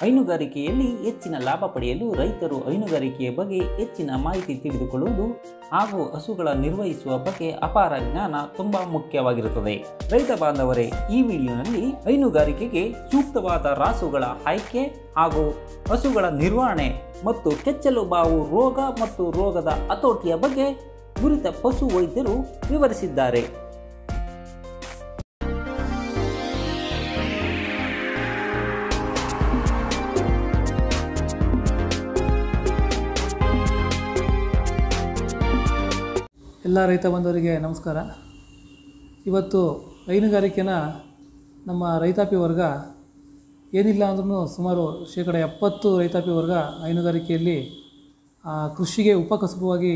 ಹೈನುಗಾರಿಕೆಯಲ್ಲಿ ಹೆಚ್ಚಿನ ಲಾಭ ಪಡೆಯಲು ರೈತರು ಹೈನುಗಾರಿಕೆಯ ಬಗ್ಗೆ ಹೆಚ್ಚಿನ ಮಾಹಿತಿ ತಿಳಿದುಕೊಳ್ಳುವುದು ಹಾಗೂ ಹಸುಗಳ ನಿರ್ವಹಿಸುವ ಬಗ್ಗೆ ಅಪಾರ ಜ್ಞಾನ ತುಂಬ ಮುಖ್ಯವಾಗಿರುತ್ತದೆ ರೈತ ಬಾಂಧವರೇ ಈ ವಿಡಿಯೋನಲ್ಲಿ ಹೈನುಗಾರಿಕೆಗೆ ಸೂಕ್ತವಾದ ರಾಸುಗಳ ಆಯ್ಕೆ ಹಾಗೂ ಹಸುಗಳ ನಿರ್ವಹಣೆ ಮತ್ತು ಕೆಚ್ಚಲು ಬಾವು ರೋಗ ಮತ್ತು ರೋಗದ ಹತೋಟಿಯ ಬಗ್ಗೆ ಗುರಿತ ಪಶು ವೈದ್ಯರು ವಿವರಿಸಿದ್ದಾರೆ ಎಲ್ಲ ರೈತ ಬಂಧುವರಿಗೆ ನಮಸ್ಕಾರ ಇವತ್ತು ಹೈನುಗಾರಿಕೆನ ನಮ್ಮ ರೈತಾಪಿ ವರ್ಗ ಏನಿಲ್ಲ ಅಂದ್ರೂ ಸುಮಾರು ಶೇಕಡ ಎಪ್ಪತ್ತು ರೈತಾಪಿ ವರ್ಗ ಹೈನುಗಾರಿಕೆಯಲ್ಲಿ ಕೃಷಿಗೆ ಉಪಕಸುಬಾಗಿ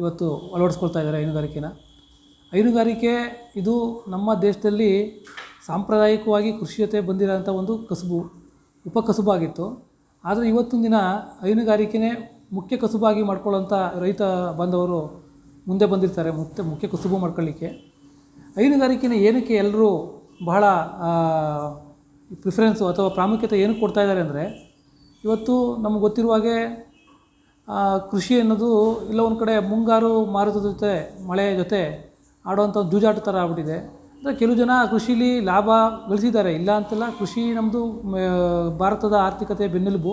ಇವತ್ತು ಅಳವಡಿಸ್ಕೊಳ್ತಾ ಇದ್ದಾರೆ ಹೈನುಗಾರಿಕೆನ ಹೈನುಗಾರಿಕೆ ಇದು ನಮ್ಮ ದೇಶದಲ್ಲಿ ಸಾಂಪ್ರದಾಯಿಕವಾಗಿ ಕೃಷಿ ಜೊತೆ ಬಂದಿರೋಂಥ ಒಂದು ಕಸುಬು ಉಪಕಸುಬಾಗಿತ್ತು ಆದರೆ ಇವತ್ತಿನ ದಿನ ಹೈನುಗಾರಿಕೆನೇ ಮುಖ್ಯ ಕಸುಬಾಗಿ ಮಾಡ್ಕೊಳ್ಳೋಂಥ ರೈತ ಬಾಂಧವರು ಮುಂದೆ ಬಂದಿರ್ತಾರೆ ಮುಖ್ಯ ಮುಖ್ಯ ಕುಸುಬು ಮಾಡ್ಕೊಳ್ಳಿಕ್ಕೆ ಹೈನುಗಾರಿಕೆನ ಏನಕ್ಕೆ ಎಲ್ಲರೂ ಬಹಳ ಪ್ರಿಫರೆನ್ಸು ಅಥವಾ ಪ್ರಾಮುಖ್ಯತೆ ಏನು ಕೊಡ್ತಾ ಇದ್ದಾರೆ ಅಂದರೆ ಇವತ್ತು ನಮ್ಗೆ ಗೊತ್ತಿರುವ ಹಾಗೆ ಕೃಷಿ ಅನ್ನೋದು ಇಲ್ಲ ಒಂದು ಕಡೆ ಮುಂಗಾರು ಮಾರುತ ಜೊತೆ ಮಳೆ ಜೊತೆ ಆಡೋವಂಥ ಒಂದು ಜೂಜಾಟ ಥರ ಆಗ್ಬಿಟ್ಟಿದೆ ಅಂದರೆ ಕೆಲವು ಜನ ಕೃಷಿಲಿ ಲಾಭ ಗಳಿಸಿದ್ದಾರೆ ಇಲ್ಲ ಅಂತೆಲ್ಲ ಕೃಷಿ ನಮ್ಮದು ಭಾರತದ ಆರ್ಥಿಕತೆ ಬೆನ್ನೆಲುಬು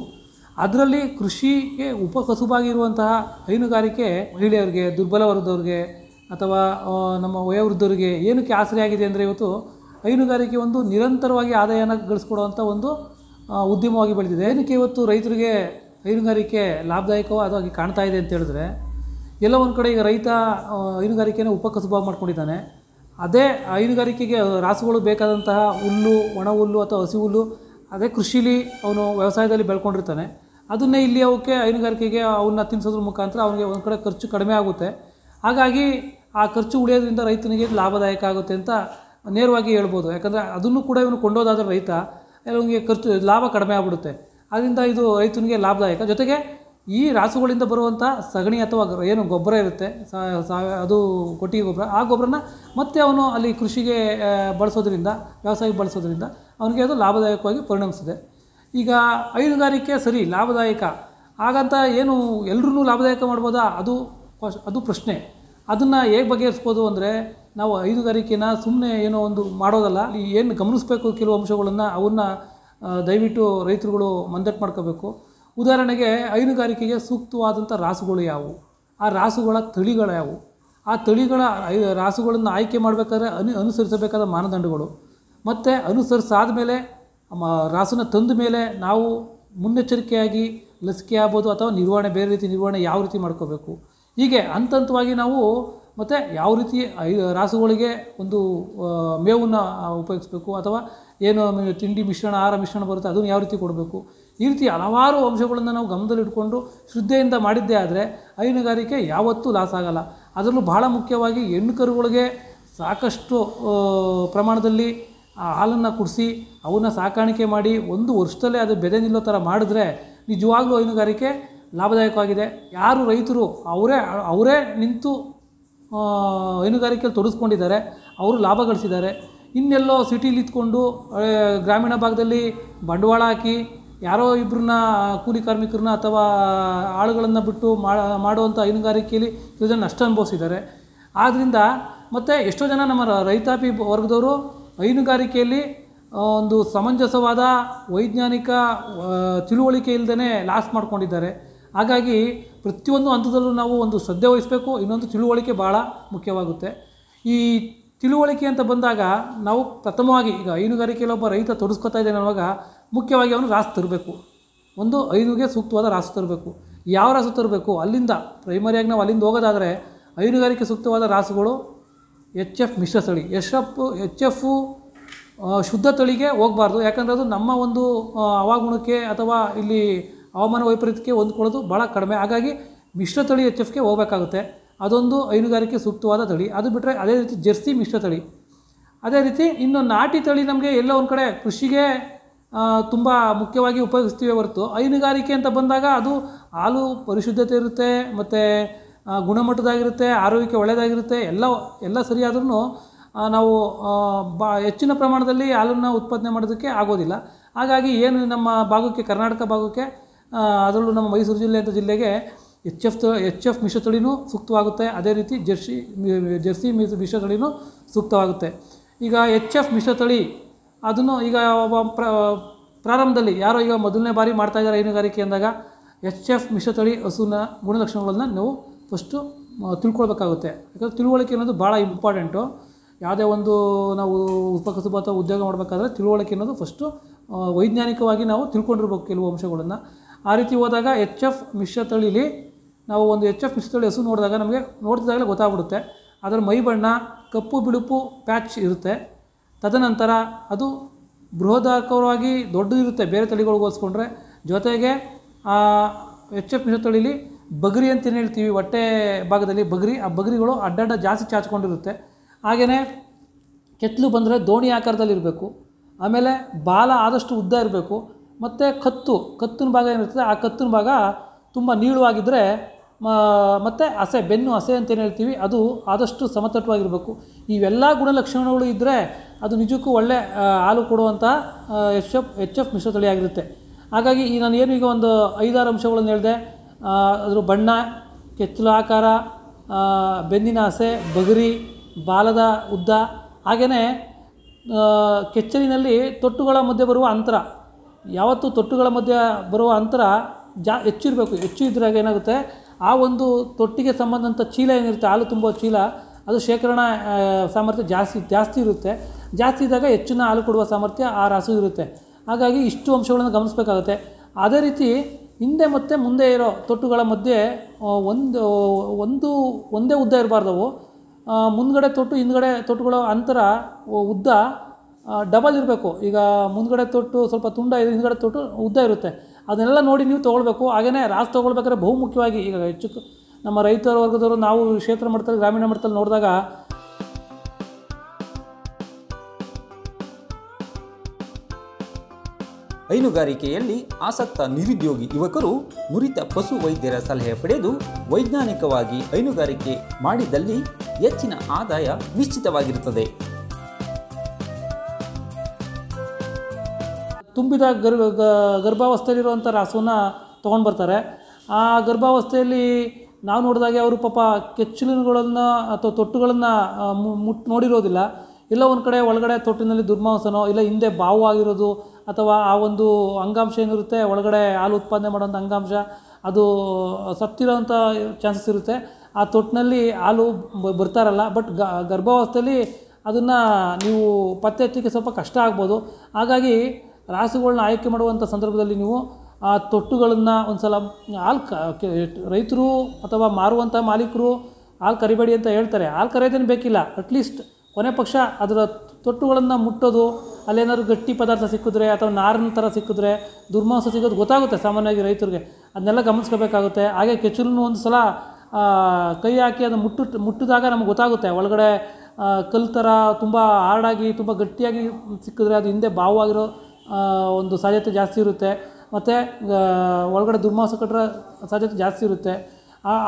ಅದರಲ್ಲಿ ಕೃಷಿಗೆ ಉಪಕಸುಬಾಗಿರುವಂತಹ ಹೈನುಗಾರಿಕೆ ಮಹಿಳೆಯರಿಗೆ ದುರ್ಬಲ ವರ್ಗದವ್ರಿಗೆ ಅಥವಾ ನಮ್ಮ ವಯೋವೃದ್ಧರಿಗೆ ಏನಕ್ಕೆ ಆಗಿದೆ ಅಂದರೆ ಇವತ್ತು ಹೈನುಗಾರಿಕೆ ಒಂದು ನಿರಂತರವಾಗಿ ಆದಾಯನ ಗಳಿಸ್ಕೊಡುವಂಥ ಒಂದು ಉದ್ಯಮವಾಗಿ ಬೆಳೆದಿದೆ ಏನಕ್ಕೆ ಇವತ್ತು ರೈತರಿಗೆ ಹೈನುಗಾರಿಕೆ ಲಾಭದಾಯಕವೋ ಕಾಣ್ತಾ ಇದೆ ಅಂತ ಹೇಳಿದ್ರೆ ಎಲ್ಲ ಒಂದು ಕಡೆ ಈಗ ರೈತ ಹೈನುಗಾರಿಕೆನ ಉಪಕಸುಬಾಗಿ ಮಾಡ್ಕೊಂಡಿದ್ದಾನೆ ಅದೇ ಹೈನುಗಾರಿಕೆಗೆ ರಾಸುಗಳು ಬೇಕಾದಂತಹ ಹುಲ್ಲು ಒಣ ಹುಲ್ಲು ಅಥವಾ ಹಸಿ ಹುಲ್ಲು ಅದೇ ಕೃಷಿಲಿ ಅವನು ವ್ಯವಸಾಯದಲ್ಲಿ ಬೆಳ್ಕೊಂಡಿರ್ತಾನೆ ಅದನ್ನೇ ಇಲ್ಲಿ ಅವಕ್ಕೆ ಹೈನುಗಾರಿಕೆಗೆ ಅವನ್ನ ತಿನ್ನಿಸೋದ್ರ ಮುಖಾಂತರ ಅವನಿಗೆ ಒಂದು ಕಡೆ ಖರ್ಚು ಕಡಿಮೆ ಆಗುತ್ತೆ ಹಾಗಾಗಿ ಆ ಖರ್ಚು ಉಳಿಯೋದ್ರಿಂದ ರೈತನಿಗೆ ಲಾಭದಾಯಕ ಆಗುತ್ತೆ ಅಂತ ನೇರವಾಗಿ ಹೇಳ್ಬೋದು ಯಾಕಂದರೆ ಅದನ್ನು ಕೂಡ ಇವನು ಕೊಂಡೋದಾದರೆ ರೈತ ಅವನಿಗೆ ಖರ್ಚು ಲಾಭ ಕಡಿಮೆ ಆಗಿಬಿಡುತ್ತೆ ಅದರಿಂದ ಇದು ರೈತನಿಗೆ ಲಾಭದಾಯಕ ಜೊತೆಗೆ ಈ ರಾಸುಗಳಿಂದ ಬರುವಂಥ ಸಗಣಿ ಅಥವಾ ಏನು ಗೊಬ್ಬರ ಇರುತ್ತೆ ಅದು ಕೊಟ್ಟಿಗೆ ಗೊಬ್ಬರ ಆ ಗೊಬ್ಬರನ ಮತ್ತೆ ಅವನು ಅಲ್ಲಿ ಕೃಷಿಗೆ ಬಳಸೋದ್ರಿಂದ ವ್ಯವಸಾಯಕ್ಕೆ ಬಳಸೋದ್ರಿಂದ ಅವನಿಗೆ ಅದು ಲಾಭದಾಯಕವಾಗಿ ಪರಿಣಮಿಸಿದೆ ಈಗ ಹೈನುಗಾರಿಕೆ ಸರಿ ಲಾಭದಾಯಕ ಹಾಗಂತ ಏನು ಎಲ್ರೂ ಲಾಭದಾಯಕ ಮಾಡ್ಬೋದಾ ಅದು ಅದು ಪ್ರಶ್ನೆ ಅದನ್ನು ಹೇಗೆ ಬಗೆಹರಿಸ್ಬೋದು ಅಂದರೆ ನಾವು ಹೈನುಗಾರಿಕೆನ ಸುಮ್ಮನೆ ಏನೋ ಒಂದು ಮಾಡೋದಲ್ಲ ಏನು ಗಮನಿಸ್ಬೇಕು ಕೆಲವು ಅಂಶಗಳನ್ನು ಅವನ್ನ ದಯವಿಟ್ಟು ರೈತರುಗಳು ಮಂದಟ್ಟು ಮಾಡ್ಕೋಬೇಕು ಉದಾಹರಣೆಗೆ ಹೈನುಗಾರಿಕೆಗೆ ಸೂಕ್ತವಾದಂಥ ರಾಸುಗಳು ಯಾವುವು ಆ ರಾಸುಗಳ ತಳಿಗಳು ಯಾವುವು ಆ ತಳಿಗಳ ರಾಸುಗಳನ್ನು ಆಯ್ಕೆ ಮಾಡಬೇಕಾದ್ರೆ ಅನು ಅನುಸರಿಸಬೇಕಾದ ಮಾನದಂಡಗಳು ಮತ್ತು ಅನುಸರಿಸಾದ ಮೇಲೆ ರಾಸನ್ನು ತಂದ ಮೇಲೆ ನಾವು ಮುನ್ನೆಚ್ಚರಿಕೆಯಾಗಿ ಲಸಿಕೆ ಆಗ್ಬೋದು ಅಥವಾ ನಿರ್ವಹಣೆ ಬೇರೆ ರೀತಿ ನಿರ್ವಹಣೆ ಯಾವ ರೀತಿ ಮಾಡ್ಕೋಬೇಕು ಹೀಗೆ ಹಂತ ಹಂತವಾಗಿ ನಾವು ಮತ್ತು ಯಾವ ರೀತಿ ರಾಸುಗಳಿಗೆ ಒಂದು ಮೇವನ್ನು ಉಪಯೋಗಿಸಬೇಕು ಅಥವಾ ಏನು ತಿಂಡಿ ಮಿಶ್ರಣ ಆಹಾರ ಮಿಶ್ರಣ ಬರುತ್ತೆ ಅದನ್ನು ಯಾವ ರೀತಿ ಕೊಡಬೇಕು ಈ ರೀತಿ ಹಲವಾರು ಅಂಶಗಳನ್ನು ನಾವು ಗಮನದಲ್ಲಿಟ್ಕೊಂಡು ಶ್ರದ್ಧೆಯಿಂದ ಮಾಡಿದ್ದೇ ಆದರೆ ಹೈನುಗಾರಿಕೆ ಯಾವತ್ತೂ ಲಾಸ್ ಆಗಲ್ಲ ಅದರಲ್ಲೂ ಭಾಳ ಮುಖ್ಯವಾಗಿ ಹೆಣ್ಣು ಕರುಗಳಿಗೆ ಸಾಕಷ್ಟು ಪ್ರಮಾಣದಲ್ಲಿ ಆ ಹಾಲನ್ನು ಕುಡಿಸಿ ಅವನ್ನ ಸಾಕಾಣಿಕೆ ಮಾಡಿ ಒಂದು ವರ್ಷದಲ್ಲೇ ಅದು ಬೆಲೆ ನಿಲ್ಲೋ ಥರ ಮಾಡಿದ್ರೆ ನಿಜವಾಗ್ಲೂ ಹೈನುಗಾರಿಕೆ ಲಾಭದಾಯಕವಾಗಿದೆ ಯಾರು ರೈತರು ಅವರೇ ಅವರೇ ನಿಂತು ಹೈನುಗಾರಿಕೆಯಲ್ಲಿ ತೊಡಸ್ಕೊಂಡಿದ್ದಾರೆ ಅವರು ಲಾಭ ಗಳಿಸಿದ್ದಾರೆ ಇನ್ನೆಲ್ಲೋ ಸಿಟೀಲಿ ಇದ್ಕೊಂಡು ಗ್ರಾಮೀಣ ಭಾಗದಲ್ಲಿ ಬಂಡವಾಳ ಹಾಕಿ ಯಾರೋ ಇಬ್ಬರನ್ನ ಕೂಲಿ ಕಾರ್ಮಿಕರನ್ನ ಅಥವಾ ಆಳುಗಳನ್ನು ಬಿಟ್ಟು ಮಾಡುವಂಥ ಹೈನುಗಾರಿಕೆಯಲ್ಲಿ ಕೆಲವು ಜನ ನಷ್ಟ ಅನುಭವಿಸಿದ್ದಾರೆ ಆದ್ದರಿಂದ ಮತ್ತು ಎಷ್ಟೋ ಜನ ನಮ್ಮ ರೈತಾಪಿ ವರ್ಗದವರು ಹೈನುಗಾರಿಕೆಯಲ್ಲಿ ಒಂದು ಸಮಂಜಸವಾದ ವೈಜ್ಞಾನಿಕ ತಿಳುವಳಿಕೆ ಇಲ್ಲದೇ ಲಾಸ್ ಮಾಡ್ಕೊಂಡಿದ್ದಾರೆ ಹಾಗಾಗಿ ಪ್ರತಿಯೊಂದು ಹಂತದಲ್ಲೂ ನಾವು ಒಂದು ಶ್ರದ್ಧೆ ವಹಿಸಬೇಕು ಇನ್ನೊಂದು ತಿಳುವಳಿಕೆ ಭಾಳ ಮುಖ್ಯವಾಗುತ್ತೆ ಈ ತಿಳುವಳಿಕೆ ಅಂತ ಬಂದಾಗ ನಾವು ಪ್ರಥಮವಾಗಿ ಈಗ ಹೈನುಗಾರಿಕೆಯಲ್ಲಿ ಒಬ್ಬ ರೈತ ತೊಡಸ್ಕೊತಾ ಇದ್ದಾನೆ ಅನ್ನುವಾಗ ಮುಖ್ಯವಾಗಿ ಅವನು ರಾಸು ತರಬೇಕು ಒಂದು ಹೈನುಗೆ ಸೂಕ್ತವಾದ ರಾಸು ತರಬೇಕು ಯಾವ ರಾಸು ತರಬೇಕು ಅಲ್ಲಿಂದ ಪ್ರೈಮರಿಯಾಗಿ ನಾವು ಅಲ್ಲಿಂದ ಹೋಗೋದಾದರೆ ಹೈನುಗಾರಿಕೆ ಸೂಕ್ತವಾದ ರಾಸುಗಳು ಎಚ್ ಎಫ್ ಮಿಶ್ರ ತಳಿ ಎಚ್ ಎಫ್ ಎಚ್ ಎಫು ಶುದ್ಧ ತಳಿಗೆ ಹೋಗಬಾರ್ದು ಯಾಕಂದರೆ ಅದು ನಮ್ಮ ಒಂದು ಹವಾಗುಣಕ್ಕೆ ಅಥವಾ ಇಲ್ಲಿ ಹವಾಮಾನ ವೈಪರೀತ್ಯಕ್ಕೆ ಹೊಂದ್ಕೊಳ್ಳೋದು ಭಾಳ ಕಡಿಮೆ ಹಾಗಾಗಿ ಮಿಶ್ರ ತಳಿ ಎಚ್ ಎಫ್ಗೆ ಹೋಗಬೇಕಾಗುತ್ತೆ ಅದೊಂದು ಹೈನುಗಾರಿಕೆ ಸೂಕ್ತವಾದ ತಳಿ ಅದು ಬಿಟ್ಟರೆ ಅದೇ ರೀತಿ ಜೆರ್ಸಿ ಮಿಶ್ರ ತಳಿ ಅದೇ ರೀತಿ ಇನ್ನು ನಾಟಿ ತಳಿ ನಮಗೆ ಎಲ್ಲ ಒಂದು ಕಡೆ ಕೃಷಿಗೆ ತುಂಬ ಮುಖ್ಯವಾಗಿ ಉಪಯೋಗಿಸ್ತೀವಿ ಹೊರತು ಹೈನುಗಾರಿಕೆ ಅಂತ ಬಂದಾಗ ಅದು ಹಾಲು ಪರಿಶುದ್ಧತೆ ಇರುತ್ತೆ ಮತ್ತು ಗುಣಮಟ್ಟದಾಗಿರುತ್ತೆ ಆರೋಗ್ಯಕ್ಕೆ ಒಳ್ಳೆಯದಾಗಿರುತ್ತೆ ಎಲ್ಲ ಎಲ್ಲ ಸರಿಯಾದ್ರೂ ನಾವು ಬಾ ಹೆಚ್ಚಿನ ಪ್ರಮಾಣದಲ್ಲಿ ಹಾಲನ್ನು ಉತ್ಪಾದನೆ ಮಾಡೋದಕ್ಕೆ ಆಗೋದಿಲ್ಲ ಹಾಗಾಗಿ ಏನು ನಮ್ಮ ಭಾಗಕ್ಕೆ ಕರ್ನಾಟಕ ಭಾಗಕ್ಕೆ ಅದರಲ್ಲೂ ನಮ್ಮ ಮೈಸೂರು ಜಿಲ್ಲೆ ಅಂತ ಜಿಲ್ಲೆಗೆ ಎಚ್ ಎಫ್ ಎಚ್ ಎಫ್ ಮಿಶ್ರತಳಿನೂ ಸೂಕ್ತವಾಗುತ್ತೆ ಅದೇ ರೀತಿ ಜರ್ಸಿ ಜರ್ಸಿ ಮಿಸ್ ಮಿಶ್ರತಳಿನೂ ಸೂಕ್ತವಾಗುತ್ತೆ ಈಗ ಎಚ್ ಎಫ್ ಮಿಶ್ರತಳಿ ಅದನ್ನು ಈಗ ಪ್ರ ಪ್ರಾರಂಭದಲ್ಲಿ ಯಾರೋ ಈಗ ಮೊದಲನೇ ಬಾರಿ ಮಾಡ್ತಾಯಿದ್ದಾರೆ ಹೈನುಗಾರಿಕೆ ಅಂದಾಗ ಎಚ್ ಎಫ್ ಮಿಶ್ರತಳಿ ಹಸುವಿನ ಗುಣಲಕ್ಷಣಗಳನ್ನು ನಾವು ಫಸ್ಟು ತಿಳ್ಕೊಳ್ಬೇಕಾಗುತ್ತೆ ಯಾಕಂದರೆ ತಿಳುವಳಿಕೆ ಅನ್ನೋದು ಭಾಳ ಇಂಪಾರ್ಟೆಂಟು ಯಾವುದೇ ಒಂದು ನಾವು ಉಪಕಸುಬ ಅಥವಾ ಉದ್ಯೋಗ ಮಾಡಬೇಕಾದ್ರೆ ತಿಳುವಳಿಕೆ ಅನ್ನೋದು ಫಸ್ಟು ವೈಜ್ಞಾನಿಕವಾಗಿ ನಾವು ತಿಳ್ಕೊಂಡಿರ್ಬೇಕು ಕೆಲವು ಅಂಶಗಳನ್ನು ಆ ರೀತಿ ಹೋದಾಗ ಎಚ್ ಎಫ್ ಮಿಶ್ರತಳಿಲಿ ನಾವು ಒಂದು ಎಚ್ ಎಫ್ ಮಿಶ್ರತಳಿ ಹೆಸರು ನೋಡಿದಾಗ ನಮಗೆ ನೋಡಿದಾಗಲೇ ಗೊತ್ತಾಗ್ಬಿಡುತ್ತೆ ಅದರ ಮೈ ಬಣ್ಣ ಕಪ್ಪು ಬಿಳುಪು ಪ್ಯಾಚ್ ಇರುತ್ತೆ ತದನಂತರ ಅದು ಬೃಹದಾಕಾರವಾಗಿ ದೊಡ್ಡದಿರುತ್ತೆ ಬೇರೆ ತಳಿಗಳಿಗೋಸ್ಕೊಂಡ್ರೆ ಜೊತೆಗೆ ಆ ಎಚ್ ಎಫ್ ಮಿಶ್ರತಳಿಲಿ ಬಗರಿ ಅಂತೇನು ಹೇಳ್ತೀವಿ ಹೊಟ್ಟೆ ಭಾಗದಲ್ಲಿ ಬಗರಿ ಆ ಬಗರಿಗಳು ಅಡ್ಡಡ್ಡ ಜಾಸ್ತಿ ಚಾಚಿಕೊಂಡಿರುತ್ತೆ ಹಾಗೆಯೇ ಕೆತ್ತಲು ಬಂದರೆ ದೋಣಿ ಆಕಾರದಲ್ಲಿರಬೇಕು ಆಮೇಲೆ ಬಾಲ ಆದಷ್ಟು ಉದ್ದ ಇರಬೇಕು ಮತ್ತು ಕತ್ತು ಕತ್ತಿನ ಭಾಗ ಏನಿರ್ತದೆ ಆ ಕತ್ತಿನ ಭಾಗ ತುಂಬ ನೀಳವಾಗಿದ್ದರೆ ಮತ್ತು ಹಸೆ ಬೆನ್ನು ಹಸೆ ಅಂತೇನು ಹೇಳ್ತೀವಿ ಅದು ಆದಷ್ಟು ಸಮತಟ್ಟವಾಗಿರಬೇಕು ಇವೆಲ್ಲ ಗುಣಲಕ್ಷಣಗಳು ಇದ್ದರೆ ಅದು ನಿಜಕ್ಕೂ ಒಳ್ಳೆ ಹಾಲು ಕೊಡುವಂಥ ಎಚ್ ಎಫ್ ಎಚ್ ಎಫ್ ತಳಿಯಾಗಿರುತ್ತೆ ಹಾಗಾಗಿ ಈ ನಾನು ಏನು ಈಗ ಒಂದು ಐದಾರು ಅಂಶಗಳನ್ನು ಹೇಳಿದೆ ಅದರ ಬಣ್ಣ ಕೆಚ್ಚಲು ಆಕಾರ ಬೆನ್ನಿನ ಆಸೆ ಬಗರಿ ಬಾಲದ ಉದ್ದ ಹಾಗೆಯೇ ಕೆಚ್ಚಲಿನಲ್ಲಿ ತೊಟ್ಟುಗಳ ಮಧ್ಯೆ ಬರುವ ಅಂತರ ಯಾವತ್ತೂ ತೊಟ್ಟುಗಳ ಮಧ್ಯೆ ಬರುವ ಅಂತರ ಜಾ ಹೆಚ್ಚಿರಬೇಕು ಹೆಚ್ಚು ಇದ್ರಾಗ ಏನಾಗುತ್ತೆ ಆ ಒಂದು ತೊಟ್ಟಿಗೆ ಸಂಬಂಧಂಥ ಚೀಲ ಏನಿರುತ್ತೆ ಹಾಲು ತುಂಬೋ ಚೀಲ ಅದು ಶೇಖರಣಾ ಸಾಮರ್ಥ್ಯ ಜಾಸ್ತಿ ಜಾಸ್ತಿ ಇರುತ್ತೆ ಜಾಸ್ತಿ ಇದ್ದಾಗ ಹೆಚ್ಚಿನ ಹಾಲು ಕೊಡುವ ಸಾಮರ್ಥ್ಯ ಆ ರಾಸು ಇರುತ್ತೆ ಹಾಗಾಗಿ ಇಷ್ಟು ಅಂಶಗಳನ್ನು ಗಮನಿಸಬೇಕಾಗುತ್ತೆ ಅದೇ ರೀತಿ ಹಿಂದೆ ಮತ್ತು ಮುಂದೆ ಇರೋ ತೊಟ್ಟುಗಳ ಮಧ್ಯೆ ಒಂದು ಒಂದು ಒಂದೇ ಉದ್ದ ಇರಬಾರ್ದವು ಮುಂದುಗಡೆ ತೊಟ್ಟು ಹಿಂದ್ಗಡೆ ತೊಟ್ಟುಗಳ ಅಂತರ ಉದ್ದ ಡಬಲ್ ಇರಬೇಕು ಈಗ ಮುಂದುಗಡೆ ತೊಟ್ಟು ಸ್ವಲ್ಪ ತುಂಡ ಇದೆ ಹಿಂದುಗಡೆ ತೊಟ್ಟು ಉದ್ದ ಇರುತ್ತೆ ಅದನ್ನೆಲ್ಲ ನೋಡಿ ನೀವು ತೊಗೊಳ್ಬೇಕು ಹಾಗೆಯೇ ರಾಸ್ ತೊಗೊಳ್ಬೇಕಾದ್ರೆ ಬಹುಮುಖ್ಯವಾಗಿ ಈಗ ಹೆಚ್ಚು ನಮ್ಮ ರೈತರ ವರ್ಗದವರು ನಾವು ಕ್ಷೇತ್ರ ಮಟ್ಟದಲ್ಲಿ ಗ್ರಾಮೀಣ ಮಟ್ಟದಲ್ಲಿ ನೋಡಿದಾಗ ಹೈನುಗಾರಿಕೆಯಲ್ಲಿ ಆಸಕ್ತ ನಿರುದ್ಯೋಗಿ ಯುವಕರು ನುರಿತ ಪಶು ವೈದ್ಯರ ಸಲಹೆ ಪಡೆದು ವೈಜ್ಞಾನಿಕವಾಗಿ ಹೈನುಗಾರಿಕೆ ಮಾಡಿದಲ್ಲಿ ಹೆಚ್ಚಿನ ಆದಾಯ ನಿಶ್ಚಿತವಾಗಿರುತ್ತದೆ ತುಂಬಿದ ಗರ್ಭ ಗರ್ಭಾವಸ್ಥೆಯಲ್ಲಿರುವಂಥ ರಾಸವನ್ನು ತೊಗೊಂಡು ಬರ್ತಾರೆ ಆ ಗರ್ಭಾವಸ್ಥೆಯಲ್ಲಿ ನಾವು ನೋಡಿದಾಗೆ ಅವರು ಪಾಪ ಕೆಚ್ಚಲುಗಳನ್ನು ಅಥವಾ ತೊಟ್ಟುಗಳನ್ನು ಮುಟ್ ನೋಡಿರೋದಿಲ್ಲ ಇಲ್ಲ ಒಂದು ಕಡೆ ಒಳಗಡೆ ತೊಟ್ಟಿನಲ್ಲಿ ದುರ್ಮಾಂಸನೋ ಇಲ್ಲ ಹಿಂದೆ ಬಾವು ಆಗಿರೋದು ಅಥವಾ ಆ ಒಂದು ಅಂಗಾಂಶ ಏನಿರುತ್ತೆ ಒಳಗಡೆ ಹಾಲು ಉತ್ಪಾದನೆ ಮಾಡೋಂಥ ಅಂಗಾಂಶ ಅದು ಸತ್ತಿರೋಂಥ ಚಾನ್ಸಸ್ ಇರುತ್ತೆ ಆ ತೊಟ್ಟಿನಲ್ಲಿ ಹಾಲು ಬರ್ತಾರಲ್ಲ ಬಟ್ ಗರ್ಭಾವಸ್ಥೆಯಲ್ಲಿ ಅದನ್ನು ನೀವು ಪತ್ತೆ ಹಚ್ಚಲಿಕ್ಕೆ ಸ್ವಲ್ಪ ಕಷ್ಟ ಆಗ್ಬೋದು ಹಾಗಾಗಿ ರಾಸುಗಳನ್ನ ಆಯ್ಕೆ ಮಾಡುವಂಥ ಸಂದರ್ಭದಲ್ಲಿ ನೀವು ಆ ತೊಟ್ಟುಗಳನ್ನು ಒಂದು ಸಲ ಹಾಲು ರೈತರು ಅಥವಾ ಮಾರುವಂಥ ಮಾಲೀಕರು ಹಾಲು ಕರಿಬೇಡಿ ಅಂತ ಹೇಳ್ತಾರೆ ಹಾಲು ಕರೆಯೋದೇನು ಬೇಕಿಲ್ಲ ಅಟ್ಲೀಸ್ಟ್ ಕೊನೆ ಪಕ್ಷ ಅದರ ತೊಟ್ಟುಗಳನ್ನು ಮುಟ್ಟೋದು ಅಲ್ಲೇನಾದ್ರೂ ಗಟ್ಟಿ ಪದಾರ್ಥ ಸಿಕ್ಕಿದ್ರೆ ಅಥವಾ ನಾರಿನ ಥರ ಸಿಕ್ಕಿದ್ರೆ ದುರ್ಮಾಂಸ ಸಿಗೋದು ಗೊತ್ತಾಗುತ್ತೆ ಸಾಮಾನ್ಯವಾಗಿ ರೈತರಿಗೆ ಅದನ್ನೆಲ್ಲ ಗಮನಿಸ್ಕೋಬೇಕಾಗುತ್ತೆ ಹಾಗೆ ಕೆಚುರನ್ನು ಒಂದು ಸಲ ಕೈ ಹಾಕಿ ಅದನ್ನು ಮುಟ್ಟು ಮುಟ್ಟಿದಾಗ ನಮ್ಗೆ ಗೊತ್ತಾಗುತ್ತೆ ಒಳಗಡೆ ಕಲ್ಲು ಥರ ತುಂಬ ಹಾರ್ಡಾಗಿ ತುಂಬ ಗಟ್ಟಿಯಾಗಿ ಸಿಕ್ಕಿದ್ರೆ ಅದು ಹಿಂದೆ ಬಾವಾಗಿರೋ ಒಂದು ಸಾಧ್ಯತೆ ಜಾಸ್ತಿ ಇರುತ್ತೆ ಮತ್ತು ಒಳಗಡೆ ದುರ್ಮಾಂಸ ಕಟ್ಟರೆ ಸಾಧ್ಯತೆ ಜಾಸ್ತಿ ಇರುತ್ತೆ